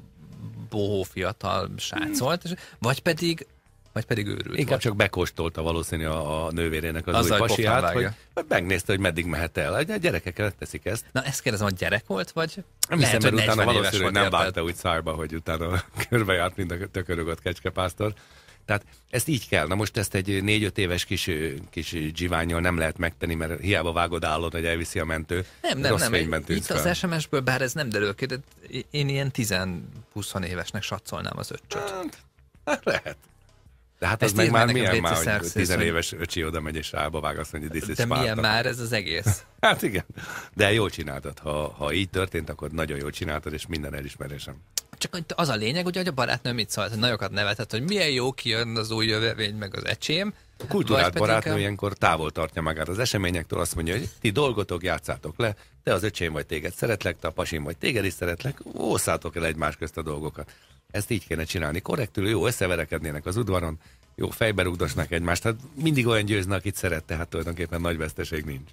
bohó fiatal srác hmm. volt, és, vagy pedig vagy pedig őrült Inkább volt. csak bekóstolta valószínű a, a nővérének az, az új pasiát, hogy megnézte, hogy meddig mehet el. A gyerekekkel teszik ezt. Na ezt kérdezem, hogy gyerek volt, vagy nem hiszem, mert utána valószínű, hogy nem vágta úgy szárba, hogy utána *laughs* körbejárt mint a tökörögött kecskepásztor. Tehát ezt így kell. Na most ezt egy négy-öt éves kis, kis dzsiványjal nem lehet megtenni, mert hiába vágod állod, hogy elviszi a mentő. Nem, nem, Rossz nem. Itt fel. az SMS-ből, bár ez nem derül ki, de én ilyen 10-20 évesnek satszolnám az öccsöt. Hát, hát lehet. De hát ez meg már milyen már, hogy tizenéves öcsi oda megy és rába vág azt mondja, this is De milyen már ez az egész? *laughs* hát igen, de jól csináltad. Ha, ha így történt, akkor nagyon jól csináltad, és minden elismerésem. Csak az a lényeg, hogy a barátnő mit szólt, nagyokat nevetett, hogy milyen jó kijön az új jövevény, meg az ecsém. A kultúrát barátnő a... ilyenkor távol tartja magát az eseményektől, azt mondja, hogy ti dolgotok, játszátok le, te az öcsém vagy téged szeretlek, te a pasim vagy téged is szeretlek, ószátok el egymás közt a dolgokat ezt így kéne csinálni. Korrektül, jó, összeverekednének az udvaron, jó, fejbe rúgdosnak egymást. Hát mindig olyan győzne, akit szeret, tehát tulajdonképpen nagy veszteség nincs.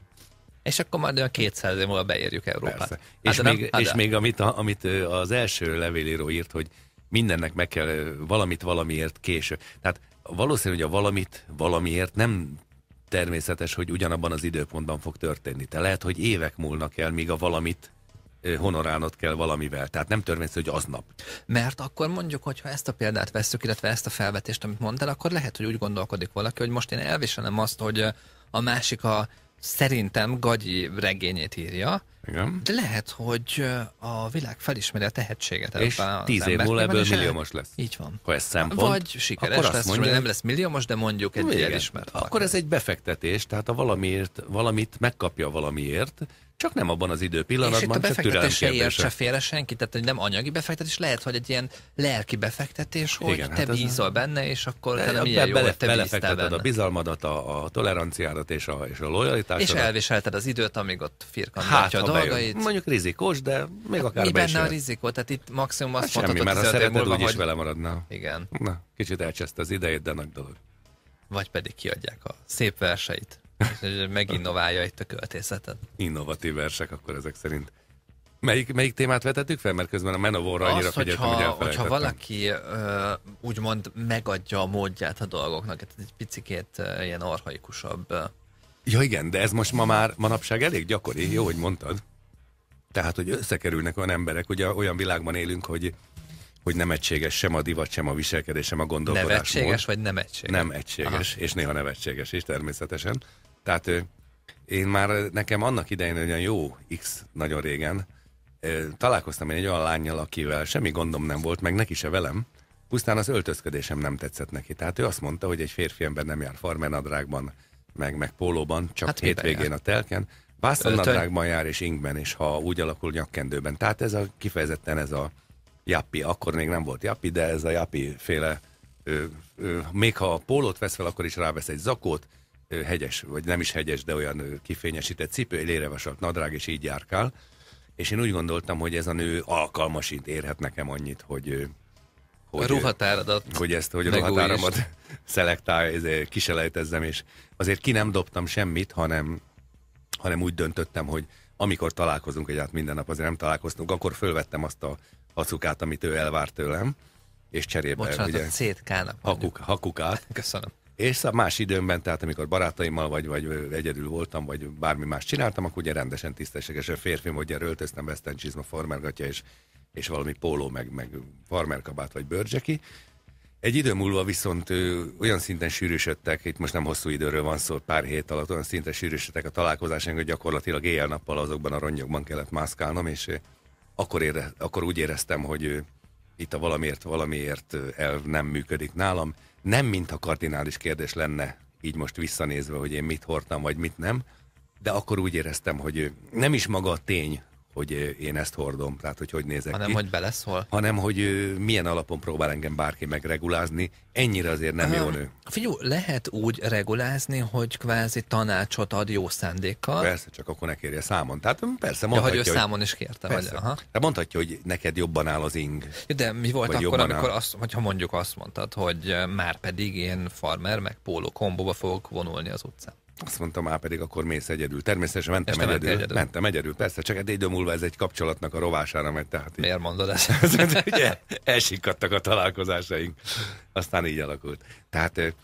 És akkor majd olyan 200 év múlva beérjük Európát. Hát és, nem, még, hát és még amit, amit az első levélíró írt, hogy mindennek meg kell valamit valamiért késő. Tehát valószínű, hogy a valamit valamiért nem természetes, hogy ugyanabban az időpontban fog történni. Te lehet, hogy évek múlnak el, míg a valamit honorálnod kell valamivel. Tehát nem törvényszerű, hogy aznap. Mert akkor mondjuk, hogy ha ezt a példát veszük, illetve ezt a felvetést, amit mondtál, akkor lehet, hogy úgy gondolkodik valaki, hogy most én elviselem azt, hogy a másik a szerintem gagyi regényét írja, igen. De lehet, hogy a világ felismeri a tehetséget. És tíz év múlva ebből milliómos lesz. Így van. Ha ez szempont, Vagy sikeres akkor lesz, mondja, nem lesz milliómos, de mondjuk egy igen. elismert. Akkor ez egy befektetés, tehát a valamiért, valamit megkapja valamiért, csak nem abban az idő pillanatban, és itt a befektetés se félre senki, tehát hogy nem anyagi befektetés, lehet, hogy egy ilyen lelki befektetés, hogy Igen, te hát bízol a... benne, és akkor te nem ilyen jó, bele, te benne. a bizalmadat, a, a toleranciádat és a, és a lojalitásodat. És elviselted az időt, amíg ott firkantgatja hát, a dolgait. Bejön. Mondjuk rizikós, de még hát, akár Mi benne a rizikó? Tehát itt maximum azt hát mondhatod, semmi, mert a szereted, úgyis hogy... vele maradnál. Igen. Na, kicsit elcseszte az idejét, de nagy dolog. Vagy pedig kiadják a szép verseit meginnoválja itt a költészetet. Innovatív versek akkor ezek szerint. Melyik, melyik témát vetettük fel? Mert közben a menovóra annyira Azt, figyeltem, hogyha, hogy hogyha valaki ö, úgymond megadja a módját a dolgoknak, ez egy picikét ö, ilyen arhaikusabb. Ja igen, de ez most ma már manapság elég gyakori, jó, hogy mondtad. Tehát, hogy összekerülnek olyan emberek, ugye olyan világban élünk, hogy hogy nem egységes sem a divat, sem a viselkedés, sem a gondolkodás. Nevetséges mód. vagy nem egységes? Nem egységes, Aha. és néha nevetséges is természetesen. Tehát én már nekem annak idején, olyan jó X nagyon régen, találkoztam én egy olyan lányjal, akivel semmi gondom nem volt, meg neki se velem, pusztán az öltözködésem nem tetszett neki. Tehát ő azt mondta, hogy egy férfi ember nem jár farmenadrágban, meg, meg pólóban, csak hát hétvégén jár? a telken. Vászonnadrágban jár és ingben, és ha úgy alakul nyakkendőben. Tehát ez a kifejezetten ez a jappi, akkor még nem volt jappi, de ez a jappi féle, ö, ö, még ha a pólót vesz fel, akkor is rávesz egy zakót, hegyes, vagy nem is hegyes, de olyan kifényesített cipő, lérevasalt nadrág, és így járkál. És én úgy gondoltam, hogy ez a nő alkalmasint érhet nekem annyit, hogy hogy, a ruhatáradat hogy ezt, hogy a ruhatáramat *laughs* szelektál, kiselejtezzem, és azért ki nem dobtam semmit, hanem, hanem úgy döntöttem, hogy amikor találkozunk, egyáltalán minden nap azért nem találkoztunk, akkor fölvettem azt a hacukát, amit ő elvárt tőlem, és cserébe Bocsánat, ugye, a ctk Hakuk, hakukát. Köszönöm. És más időmben, tehát amikor barátaimmal vagy, vagy egyedül voltam, vagy bármi más csináltam, akkor ugye rendesen tisztességesen férfi módjára öltöztem, Csizma farmergatja és, és valami póló, meg, meg farmerkabát vagy bőrcseki. Egy idő múlva viszont ö, olyan szinten sűrűsödtek, itt most nem hosszú időről van szó, pár hét alatt olyan szinten sűrűsödtek a találkozásaink, hogy gyakorlatilag éjjel-nappal azokban a rongyokban kellett mászkálnom, és ö, akkor, ére, akkor úgy éreztem, hogy ö, itt a valamiért valamiért el nem működik nálam, nem mintha kardinális kérdés lenne, így most visszanézve, hogy én mit hordtam, vagy mit nem, de akkor úgy éreztem, hogy nem is maga a tény, hogy én ezt hordom, tehát hogy hogy nézek hanem, ki. hogy beleszól. Hanem, hogy milyen alapon próbál engem bárki megregulázni, ennyire azért nem Aha. jó nő. Figyú, lehet úgy regulázni, hogy kvázi tanácsot ad jó szándékkal. Persze, csak akkor ne kérje számon. Tehát hm, persze mondhatja, ja, hogy ő hogy... számon is kérte. Persze. Vagy, aha. De mondhatja, hogy neked jobban áll az ing. De mi volt akkor, amikor azt, hogyha mondjuk azt mondtad, hogy már pedig én farmer meg póló kombóba fogok vonulni az utcán? Azt mondtam, már pedig akkor mész egyedül. Természetesen mentem egyedül, mentem egyedül. Mentem egyedül, persze, csak egy idő múlva ez egy kapcsolatnak a rovására megy. Tehát így, Miért mondod ezt? *laughs* ugye, elsikadtak a találkozásaink. Aztán így alakult. Tehát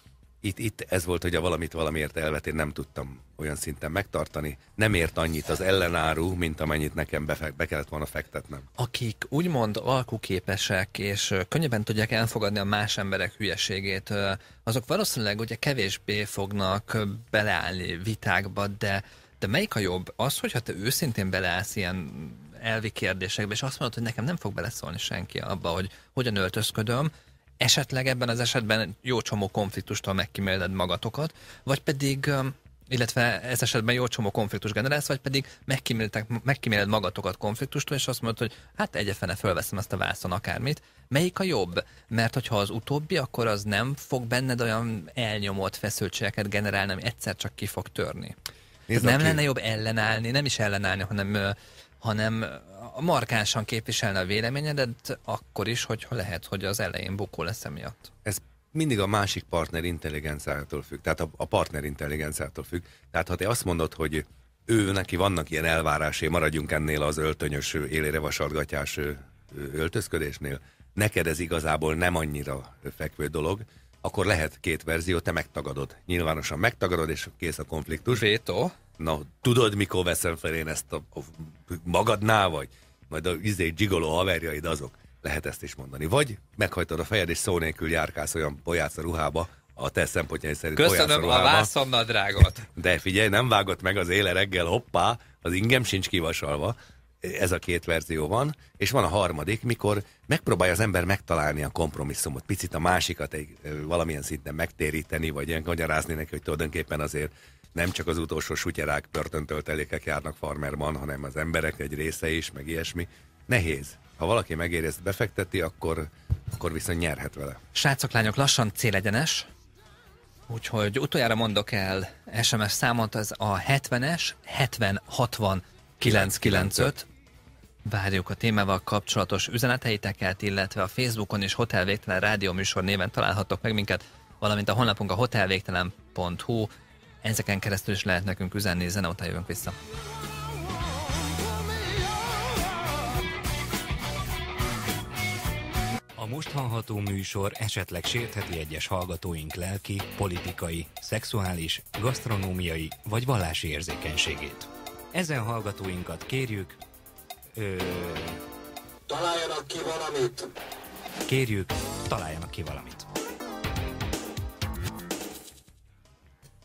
itt, itt ez volt, hogy a valamit valamiért elvet én nem tudtam olyan szinten megtartani. Nem ért annyit az ellenáru, mint amennyit nekem be, be kellett volna fektetnem. Akik úgymond alkuképesek, és könnyebben tudják elfogadni a más emberek hülyeségét, azok valószínűleg ugye kevésbé fognak beleállni vitákba, de, de melyik a jobb? Az, hogyha te őszintén beleállsz ilyen elvi kérdésekbe, és azt mondod, hogy nekem nem fog beleszólni senki abba, hogy hogyan öltözködöm, esetleg ebben az esetben jó csomó konfliktustól megkíméled magatokat, vagy pedig illetve ez esetben jó csomó konfliktus generálsz, vagy pedig megkíméled magatokat konfliktustól, és azt mondod, hogy hát egyefene fölveszem ezt a vászon akármit. Melyik a jobb? Mert hogyha az utóbbi, akkor az nem fog benned olyan elnyomott feszültségeket generálni, ami egyszer csak ki fog törni. nem lenne jobb ellenállni, nem is ellenállni, hanem hanem markánsan képviselne a véleményedet, akkor is, hogyha lehet, hogy az elején bukó lesz emiatt. Ez mindig a másik partner intelligenciától függ, tehát a, a partner intelligenciától függ. Tehát ha te azt mondod, hogy ő neki vannak ilyen elvárásai, maradjunk ennél az öltönyös, élére vasargatjás öltözködésnél, neked ez igazából nem annyira fekvő dolog, akkor lehet két verzió, te megtagadod. Nyilvánosan megtagadod, és kész a konfliktus. véto. Na, tudod, mikor veszem fel én ezt a, a magadnál, vagy majd a izé gigoló haverjaid azok. Lehet ezt is mondani. Vagy meghajtod a fejed, és szó nélkül járkálsz olyan bolyász ruhába, a te szempontjai szerint Köszönöm a vászonnadrágot. De figyelj, nem vágott meg az éle reggel, hoppá, az ingem sincs kivasalva ez a két verzió van, és van a harmadik, mikor megpróbálja az ember megtalálni a kompromisszumot, picit a másikat egy, valamilyen szinten megtéríteni, vagy ilyen magyarázni neki, hogy tulajdonképpen azért nem csak az utolsó sutyerák börtöntöltelékek járnak farmerban, hanem az emberek egy része is, meg ilyesmi. Nehéz. Ha valaki megéri befekteti, akkor, akkor viszont nyerhet vele. Srácok, lányok, lassan célegyenes. Úgyhogy utoljára mondok el SMS számot, az a 70-es 70 60 995. Várjuk a témával kapcsolatos üzeneteiteket, illetve a Facebookon és Hotel Végtelen Rádió műsor néven találhatok meg minket, valamint a honlapunk a hotelvégtelen.hu. Ezeken keresztül is lehet nekünk üzenni, zene után jövünk vissza. A most hallható műsor esetleg sértheti egyes hallgatóink lelki, politikai, szexuális, gasztronómiai vagy vallási érzékenységét. Ezen hallgatóinkat kérjük, Ö... Találjanak ki valamit! Kérjük, találjanak ki valamit!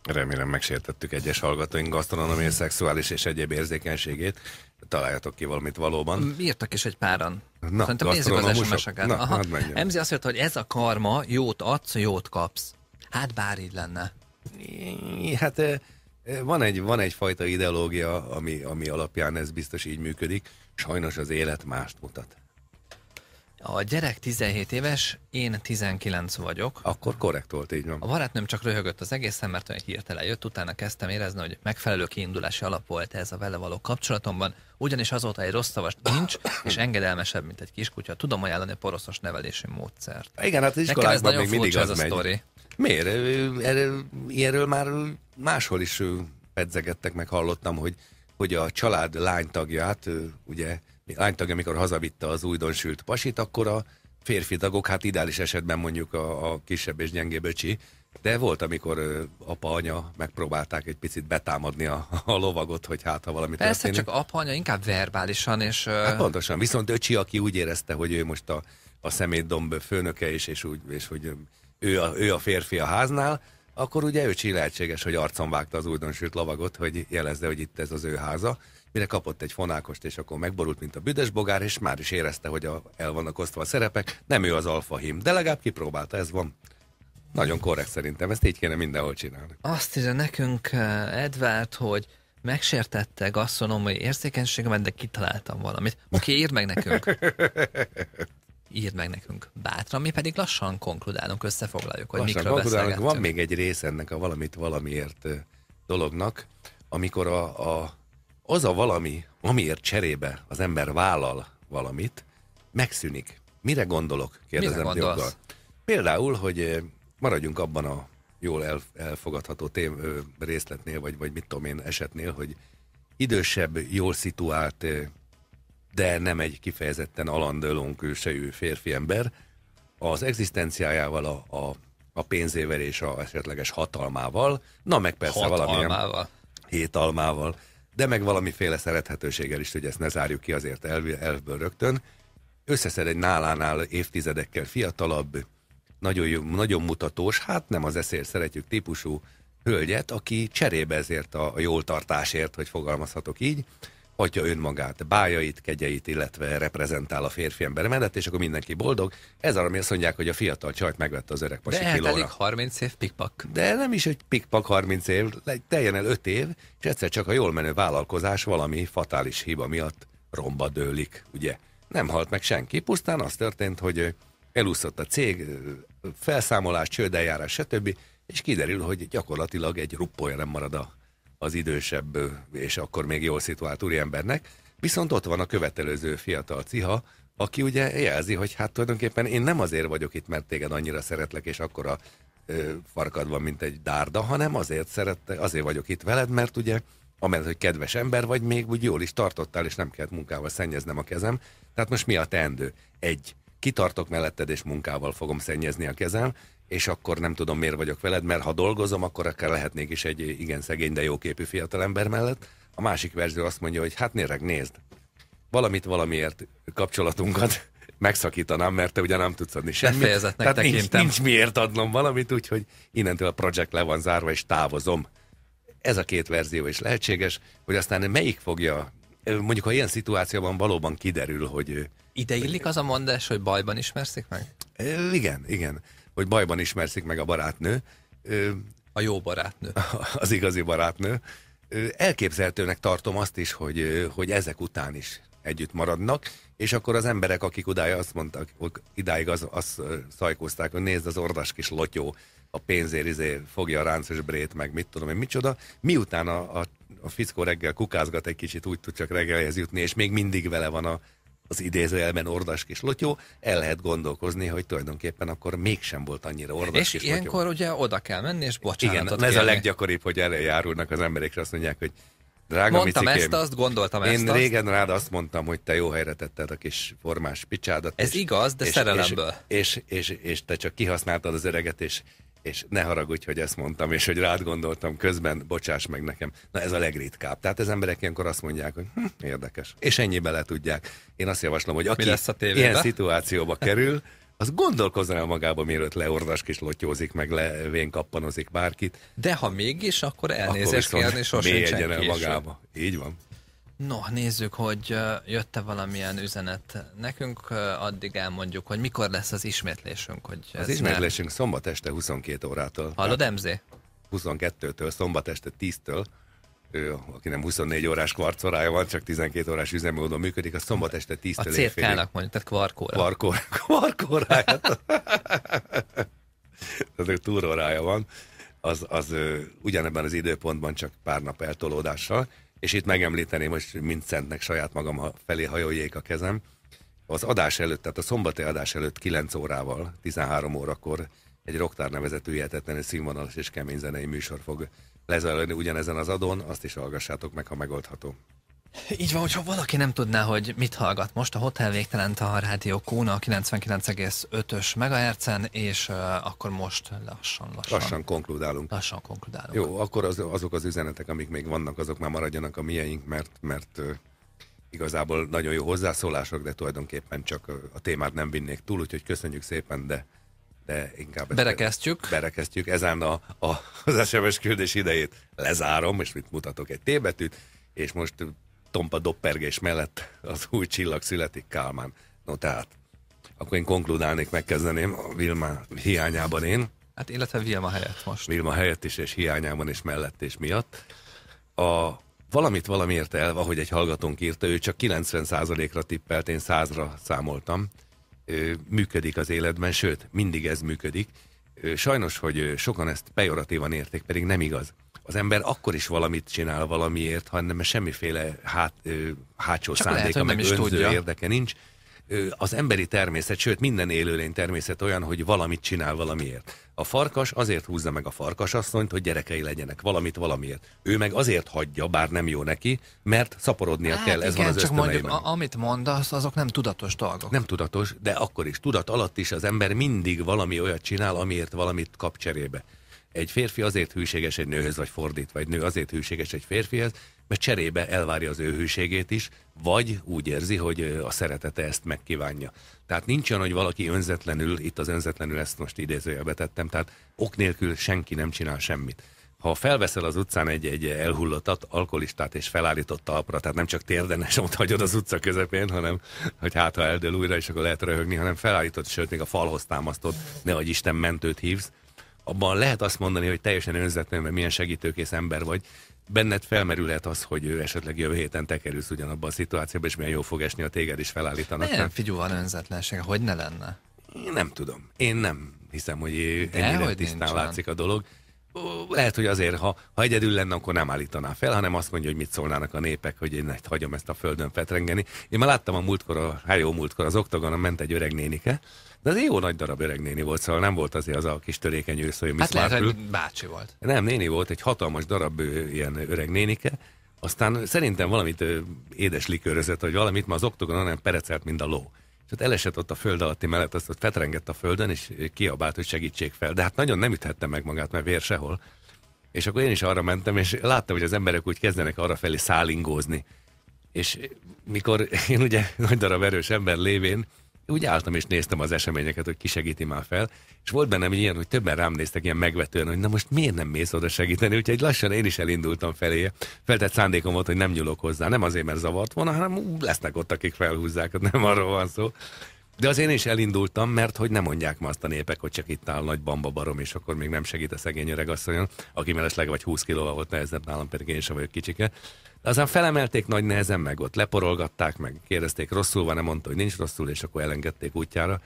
Remélem megsértettük egyes hallgatóink gasztronómiai, szexuális és egyéb érzékenységét. Találjatok ki valamit valóban. Mm, írtak is egy páran. Na, Szerintem nézzük az Na, Aha. Hát Emzi azt írta, hogy ez a karma, jót adsz, jót kapsz. Hát bár így lenne. Hát van, egy, van egyfajta ideológia, ami, ami alapján ez biztos így működik. Sajnos az élet mást mutat. A gyerek 17 éves, én 19 vagyok. Akkor korrekt volt, így van. A barátnőm csak röhögött az egészen, mert olyan hirtelen jött, utána kezdtem érezni, hogy megfelelő kiindulási alap volt ez a vele való kapcsolatomban, ugyanis azóta egy rossz szavast nincs, *coughs* és engedelmesebb, mint egy kiskutya. Tudom ajánlani poroszos nevelési módszert. Igen, hát nagyon még mindig az, az megy. Sztori. Miért? ilyenről már máshol is pedzegettek, meg hallottam, hogy, hogy a család lánytagját, ugye lánytag, amikor hazavitte az újdonsült pasit, akkor a férfi tagok, hát ideális esetben mondjuk a, a kisebb és gyengébb öcsi, de volt, amikor apa, anya megpróbálták egy picit betámadni a, a lovagot, hogy hát ha valami Persze, történik. csak apa, anya inkább verbálisan. És, hát pontosan, viszont öcsi, aki úgy érezte, hogy ő most a, a szemétdomb főnöke is, és, úgy, és hogy ő a, ő a férfi a háznál, akkor ugye öcsi lehetséges, hogy arcon vágta az újdonsült lovagot, hogy jelezze, hogy itt ez az ő háza mire kapott egy fonákost, és akkor megborult, mint a büdös bogár, és már is érezte, hogy a, el vannak osztva a szerepek, nem ő az alfa hím, de legalább kipróbálta, ez van. Nagyon korrekt szerintem, ezt így kéne mindenhol csinálni. Azt írja nekünk eh, Edvárt, hogy megsértette gasztronómiai érzékenységemet, de kitaláltam valamit. Oké, okay, írd meg nekünk. *laughs* Írd meg nekünk bátran, mi pedig lassan konkludálunk, összefoglaljuk, hogy lassan mikről Van még egy rész ennek a valamit valamiért eh, dolognak, amikor a, a az a valami, amiért cserébe az ember vállal valamit, megszűnik. Mire gondolok? Kérdezem Mire joggal. Például, hogy eh, maradjunk abban a jól elfogadható tém, részletnél, vagy, vagy mit tudom én, esetnél, hogy idősebb, jól szituált, eh, de nem egy kifejezetten alandölon külsejű férfi ember, az egzisztenciájával, a, a, a pénzével és a esetleges hatalmával, na meg persze hatalmával. valamilyen hétalmával de meg valamiféle szerethetőséggel is, hogy ezt ne zárjuk ki azért elv, elvből rögtön. Összeszed egy nálánál évtizedekkel fiatalabb, nagyon, jó, nagyon mutatós, hát nem az eszér szeretjük típusú hölgyet, aki cserébe ezért a, a tartásért, hogy fogalmazhatok így, adja önmagát, bájait, kegyeit, illetve reprezentál a férfi ember mellett, és akkor mindenki boldog. Ez arra, ami mondják, hogy a fiatal csajt megvette az öreg pasi De hát kilóra. 30 év pikpak. De nem is egy pikpak 30 év, teljen el 5 év, és egyszer csak a jól menő vállalkozás valami fatális hiba miatt romba dőlik, ugye? Nem halt meg senki, pusztán az történt, hogy elúszott a cég, felszámolás, csődeljárás, stb. És kiderül, hogy gyakorlatilag egy ruppója nem marad a az idősebb és akkor még jól szituált úriembernek, viszont ott van a követelőző fiatal ciha, aki ugye jelzi, hogy hát tulajdonképpen én nem azért vagyok itt, mert téged annyira szeretlek, és akkor a farkad van, mint egy dárda, hanem azért szerette, azért vagyok itt veled, mert ugye amellett, hogy kedves ember vagy, még úgy jól is tartottál, és nem kellett munkával szennyeznem a kezem. Tehát most mi a teendő? Egy, kitartok melletted, és munkával fogom szennyezni a kezem és akkor nem tudom, miért vagyok veled, mert ha dolgozom, akkor akár lehetnék is egy igen szegény, de jóképű fiatalember mellett. A másik verzió azt mondja, hogy hát néreg, nézd, valamit valamiért kapcsolatunkat *laughs* megszakítanám, mert te ugye nem tudsz adni semmit. Befejezetnek Tehát nincs, nincs miért adnom valamit, úgyhogy innentől a projekt le van zárva, és távozom. Ez a két verzió is lehetséges, hogy aztán melyik fogja, mondjuk ha ilyen szituációban valóban kiderül, hogy... Ide illik az a mondás, hogy bajban ismerszik meg? Igen, igen hogy bajban ismerszik meg a barátnő. A jó barátnő. *laughs* Az igazi barátnő. Elképzelhetőnek tartom azt is, hogy, hogy ezek után is együtt maradnak, és akkor az emberek, akik udája azt mondtak, idáig azt az szajkózták, hogy nézd az ordas kis lotyó, a pénzért izé fogja a ráncos brét, meg mit tudom én, micsoda. Miután a, a, a fickó reggel kukázgat egy kicsit, úgy tud csak reggelhez jutni, és még mindig vele van a, az idézőjelben ordas lotyó, el lehet gondolkozni, hogy tulajdonképpen akkor mégsem volt annyira ordas és kis És ilyenkor ugye oda kell menni, és bocsánatot Igen, kérni. ez a leggyakoribb, hogy elejárulnak az emberek, és azt mondják, hogy Drága Mondtam Micikém, ezt, azt gondoltam én ezt. Én régen azt. rád azt mondtam, hogy te jó helyre tetted a kis formás picsádat. Ez és, igaz, de és, szerelemből. És, és, és, és te csak kihasználtad az öreget, és és ne haragudj, hogy ezt mondtam, és hogy rád gondoltam közben, bocsáss meg nekem. Na ez a legritkább. Tehát az emberek ilyenkor azt mondják, hogy hm, érdekes. És ennyi bele tudják. Én azt javaslom, hogy aki lesz a ilyen szituációba kerül, az gondolkozzon el magába, mielőtt leordas kis lotyózik, meg levén kappanozik bárkit. De ha mégis, akkor elnézést kérni sosem senki. el magába. Így van. No, nézzük, hogy jött-e valamilyen üzenet nekünk, addig elmondjuk, hogy mikor lesz az ismétlésünk. Hogy az ismétlésünk már... szombat este 22 órától. Hallod, MZ? 22-től, szombat este 10-től ő, nem 24 órás kvarcorája van, csak 12 órás üzemmódon működik, a szombat este 10-től A cfk nak mondjuk, tehát kvarkóra. Kvarkóra, kvarkórája. Tehát *laughs* túrórája van. Az, az ugyanebben az időpontban, csak pár nap eltolódással és itt megemlíteném, hogy mint szentnek saját magam felé hajoljék a kezem, az adás előtt, tehát a szombati adás előtt 9 órával, 13 órakor egy roktár nevezetű hihetetlenül színvonalas és kemény zenei műsor fog lezajlani ugyanezen az adón, azt is hallgassátok meg, ha megoldható. Így van, hogyha valaki nem tudná, hogy mit hallgat most, a Hotel Végtelen a Rádió Kóna 99,5-ös mhz és uh, akkor most lassan, lassan. Lassan konkludálunk. Lassan konkludálunk. Jó, akkor az, azok az üzenetek, amik még vannak, azok már maradjanak a mieink, mert, mert uh, igazából nagyon jó hozzászólások, de tulajdonképpen csak a témát nem vinnék túl, úgyhogy köszönjük szépen, de de inkább... Berekeztjük. Berekeztjük, ezen a, a, az SMS küldés idejét lezárom, és mit mutatok egy tébetűt, és most tompa doppergés mellett az új csillag születik Kálmán. No tehát, akkor én konkludálnék, megkezdeném a Vilma hiányában én. Hát illetve Vilma helyett most. Vilma helyett is, és hiányában, és mellett, és miatt. A valamit valamiért el, ahogy egy hallgatónk írta, ő csak 90%-ra tippelt, én 100-ra számoltam. Működik az életben, sőt, mindig ez működik. Sajnos, hogy sokan ezt pejoratívan érték, pedig nem igaz az ember akkor is valamit csinál valamiért, ha nem semmiféle hát, hátsó Csak szándéka, lehet, meg önző tudja. érdeke nincs. Az emberi természet, sőt minden élőlény természet olyan, hogy valamit csinál valamiért. A farkas azért húzza meg a farkasasszonyt, hogy gyerekei legyenek, valamit valamiért. Ő meg azért hagyja, bár nem jó neki, mert szaporodnia hát kell, igen, ez van az csak mondjuk, a, amit mondasz, azok nem tudatos dolgok. Nem tudatos, de akkor is, tudat alatt is az ember mindig valami olyat csinál, amiért valamit kap cserébe. Egy férfi azért hűséges egy nőhöz, vagy fordítva, vagy nő azért hűséges egy férfihez, mert cserébe elvárja az ő hűségét is, vagy úgy érzi, hogy a szeretete ezt megkívánja. Tehát nincs olyan, hogy valaki önzetlenül, itt az önzetlenül ezt most idézőjelbe tettem, tehát ok nélkül senki nem csinál semmit ha felveszel az utcán egy, egy elhullottat, alkoholistát és felállított talpra, tehát nem csak térden ott hagyod az utca közepén, hanem hogy hát ha eldől újra, és akkor lehet röhögni, hanem felállított, sőt még a falhoz támasztod, nehogy Isten mentőt hívsz, abban lehet azt mondani, hogy teljesen önzetlen, mert milyen segítőkész ember vagy, benned felmerülhet az, hogy ő esetleg jövő héten te kerülsz ugyanabba a szituációba, és milyen jó fog esni, a téged is felállítanak. Nem, figyú van önzetlensége, hogy ne lenne? Én nem tudom. Én nem hiszem, hogy De ennyire hogy tisztán nincsen. látszik a dolog lehet, hogy azért, ha, ha egyedül lenne, akkor nem állítaná fel, hanem azt mondja, hogy mit szólnának a népek, hogy én ezt hagyom ezt a földön fetrengeni. Én már láttam a múltkor, a hajó hát múltkor, az oktagonon ment egy öreg nénike, de az jó nagy darab öreg néni volt, szóval nem volt azért az a kis törékeny ősz, hogy Hát lehet, hogy bácsi volt. Nem, néni volt, egy hatalmas darab ilyen öreg nénike, aztán szerintem valamit édes likőrözött, hogy valamit, ma az oktogonon nem perecelt, mint a ló és ott elesett ott a föld alatti mellett, azt ott fetrengett a földön, és kiabált, hogy segítsék fel. De hát nagyon nem üthette meg magát, mert vér sehol. És akkor én is arra mentem, és láttam, hogy az emberek úgy kezdenek arra felé szállingózni. És mikor én ugye *laughs* nagy darab erős ember lévén úgy álltam és néztem az eseményeket, hogy ki segíti már fel, és volt bennem ilyen, hogy többen rám néztek ilyen megvetően, hogy na most miért nem mész oda segíteni, úgyhogy lassan én is elindultam felé. Feltett szándékom volt, hogy nem nyúlok hozzá, nem azért, mert zavart volna, hanem ú, lesznek ott, akik felhúzzák, nem arról van szó. De az én is elindultam, mert hogy nem mondják ma azt a népek, hogy csak itt áll nagy bamba barom, és akkor még nem segít a szegény öreg asszonyon, aki mellesleg vagy 20 kilóval volt nehezebb nálam, pedig én sem vagyok kicsike. De aztán felemelték nagy nehezen meg ott, leporolgatták meg, kérdezték rosszul van-e, mondta, hogy nincs rosszul, és akkor elengedték útjára.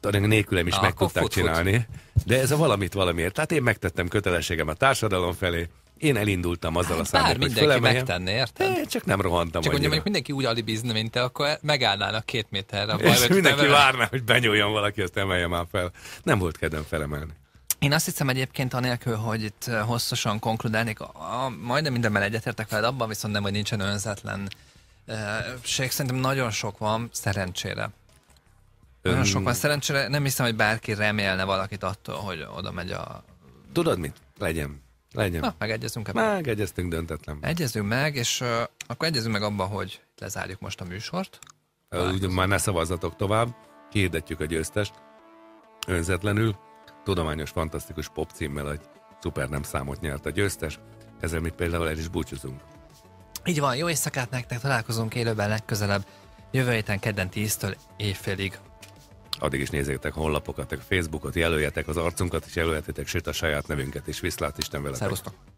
Talán nélkülem is Na, meg tudták fut, csinálni. Fut. De ez a valamit valamiért. Tehát én megtettem kötelességem a társadalom felé, én elindultam azzal hát, a számot, hogy mindenki megtenné, érted? Eh, csak nem rohantam Csak hogy mindenki úgy alibizna, mint te, akkor megállnának két méterre. A baj, és mindenki várná, hogy benyúljon valaki, azt emelje már fel. Nem volt kedvem felemelni. Én azt hiszem egyébként, anélkül, hogy itt eh, hosszasan konkludálnék, a, a, majdnem mindenben egyetértek veled, abban viszont nem, hogy nincsen önzetlen eh, ség. Szerintem nagyon sok van, szerencsére. Ön... Nagyon sok van, szerencsére. Nem hiszem, hogy bárki remélne valakit attól, hogy oda megy a... Tudod mit? Legyen. Legyen. Na, megegyezünk ebben. Megegyeztünk döntetlen. Egyezünk meg, és uh, akkor egyezünk meg abban, hogy lezárjuk most a műsort. Úgy, már ne szavazzatok tovább. kérdetjük a győztest. Önzetlenül tudományos, fantasztikus pop címmel egy szuper nem számot nyert a győztes, ezzel mi például el is búcsúzunk. Így van, jó éjszakát nektek, találkozunk élőben legközelebb, jövő héten kedden 10-től éjfélig. Addig is nézzétek honlapokat, a Facebookot, jelöljetek az arcunkat, és jelöljetek, sőt a saját nevünket is. Viszlát Isten veletek! Szerusztok!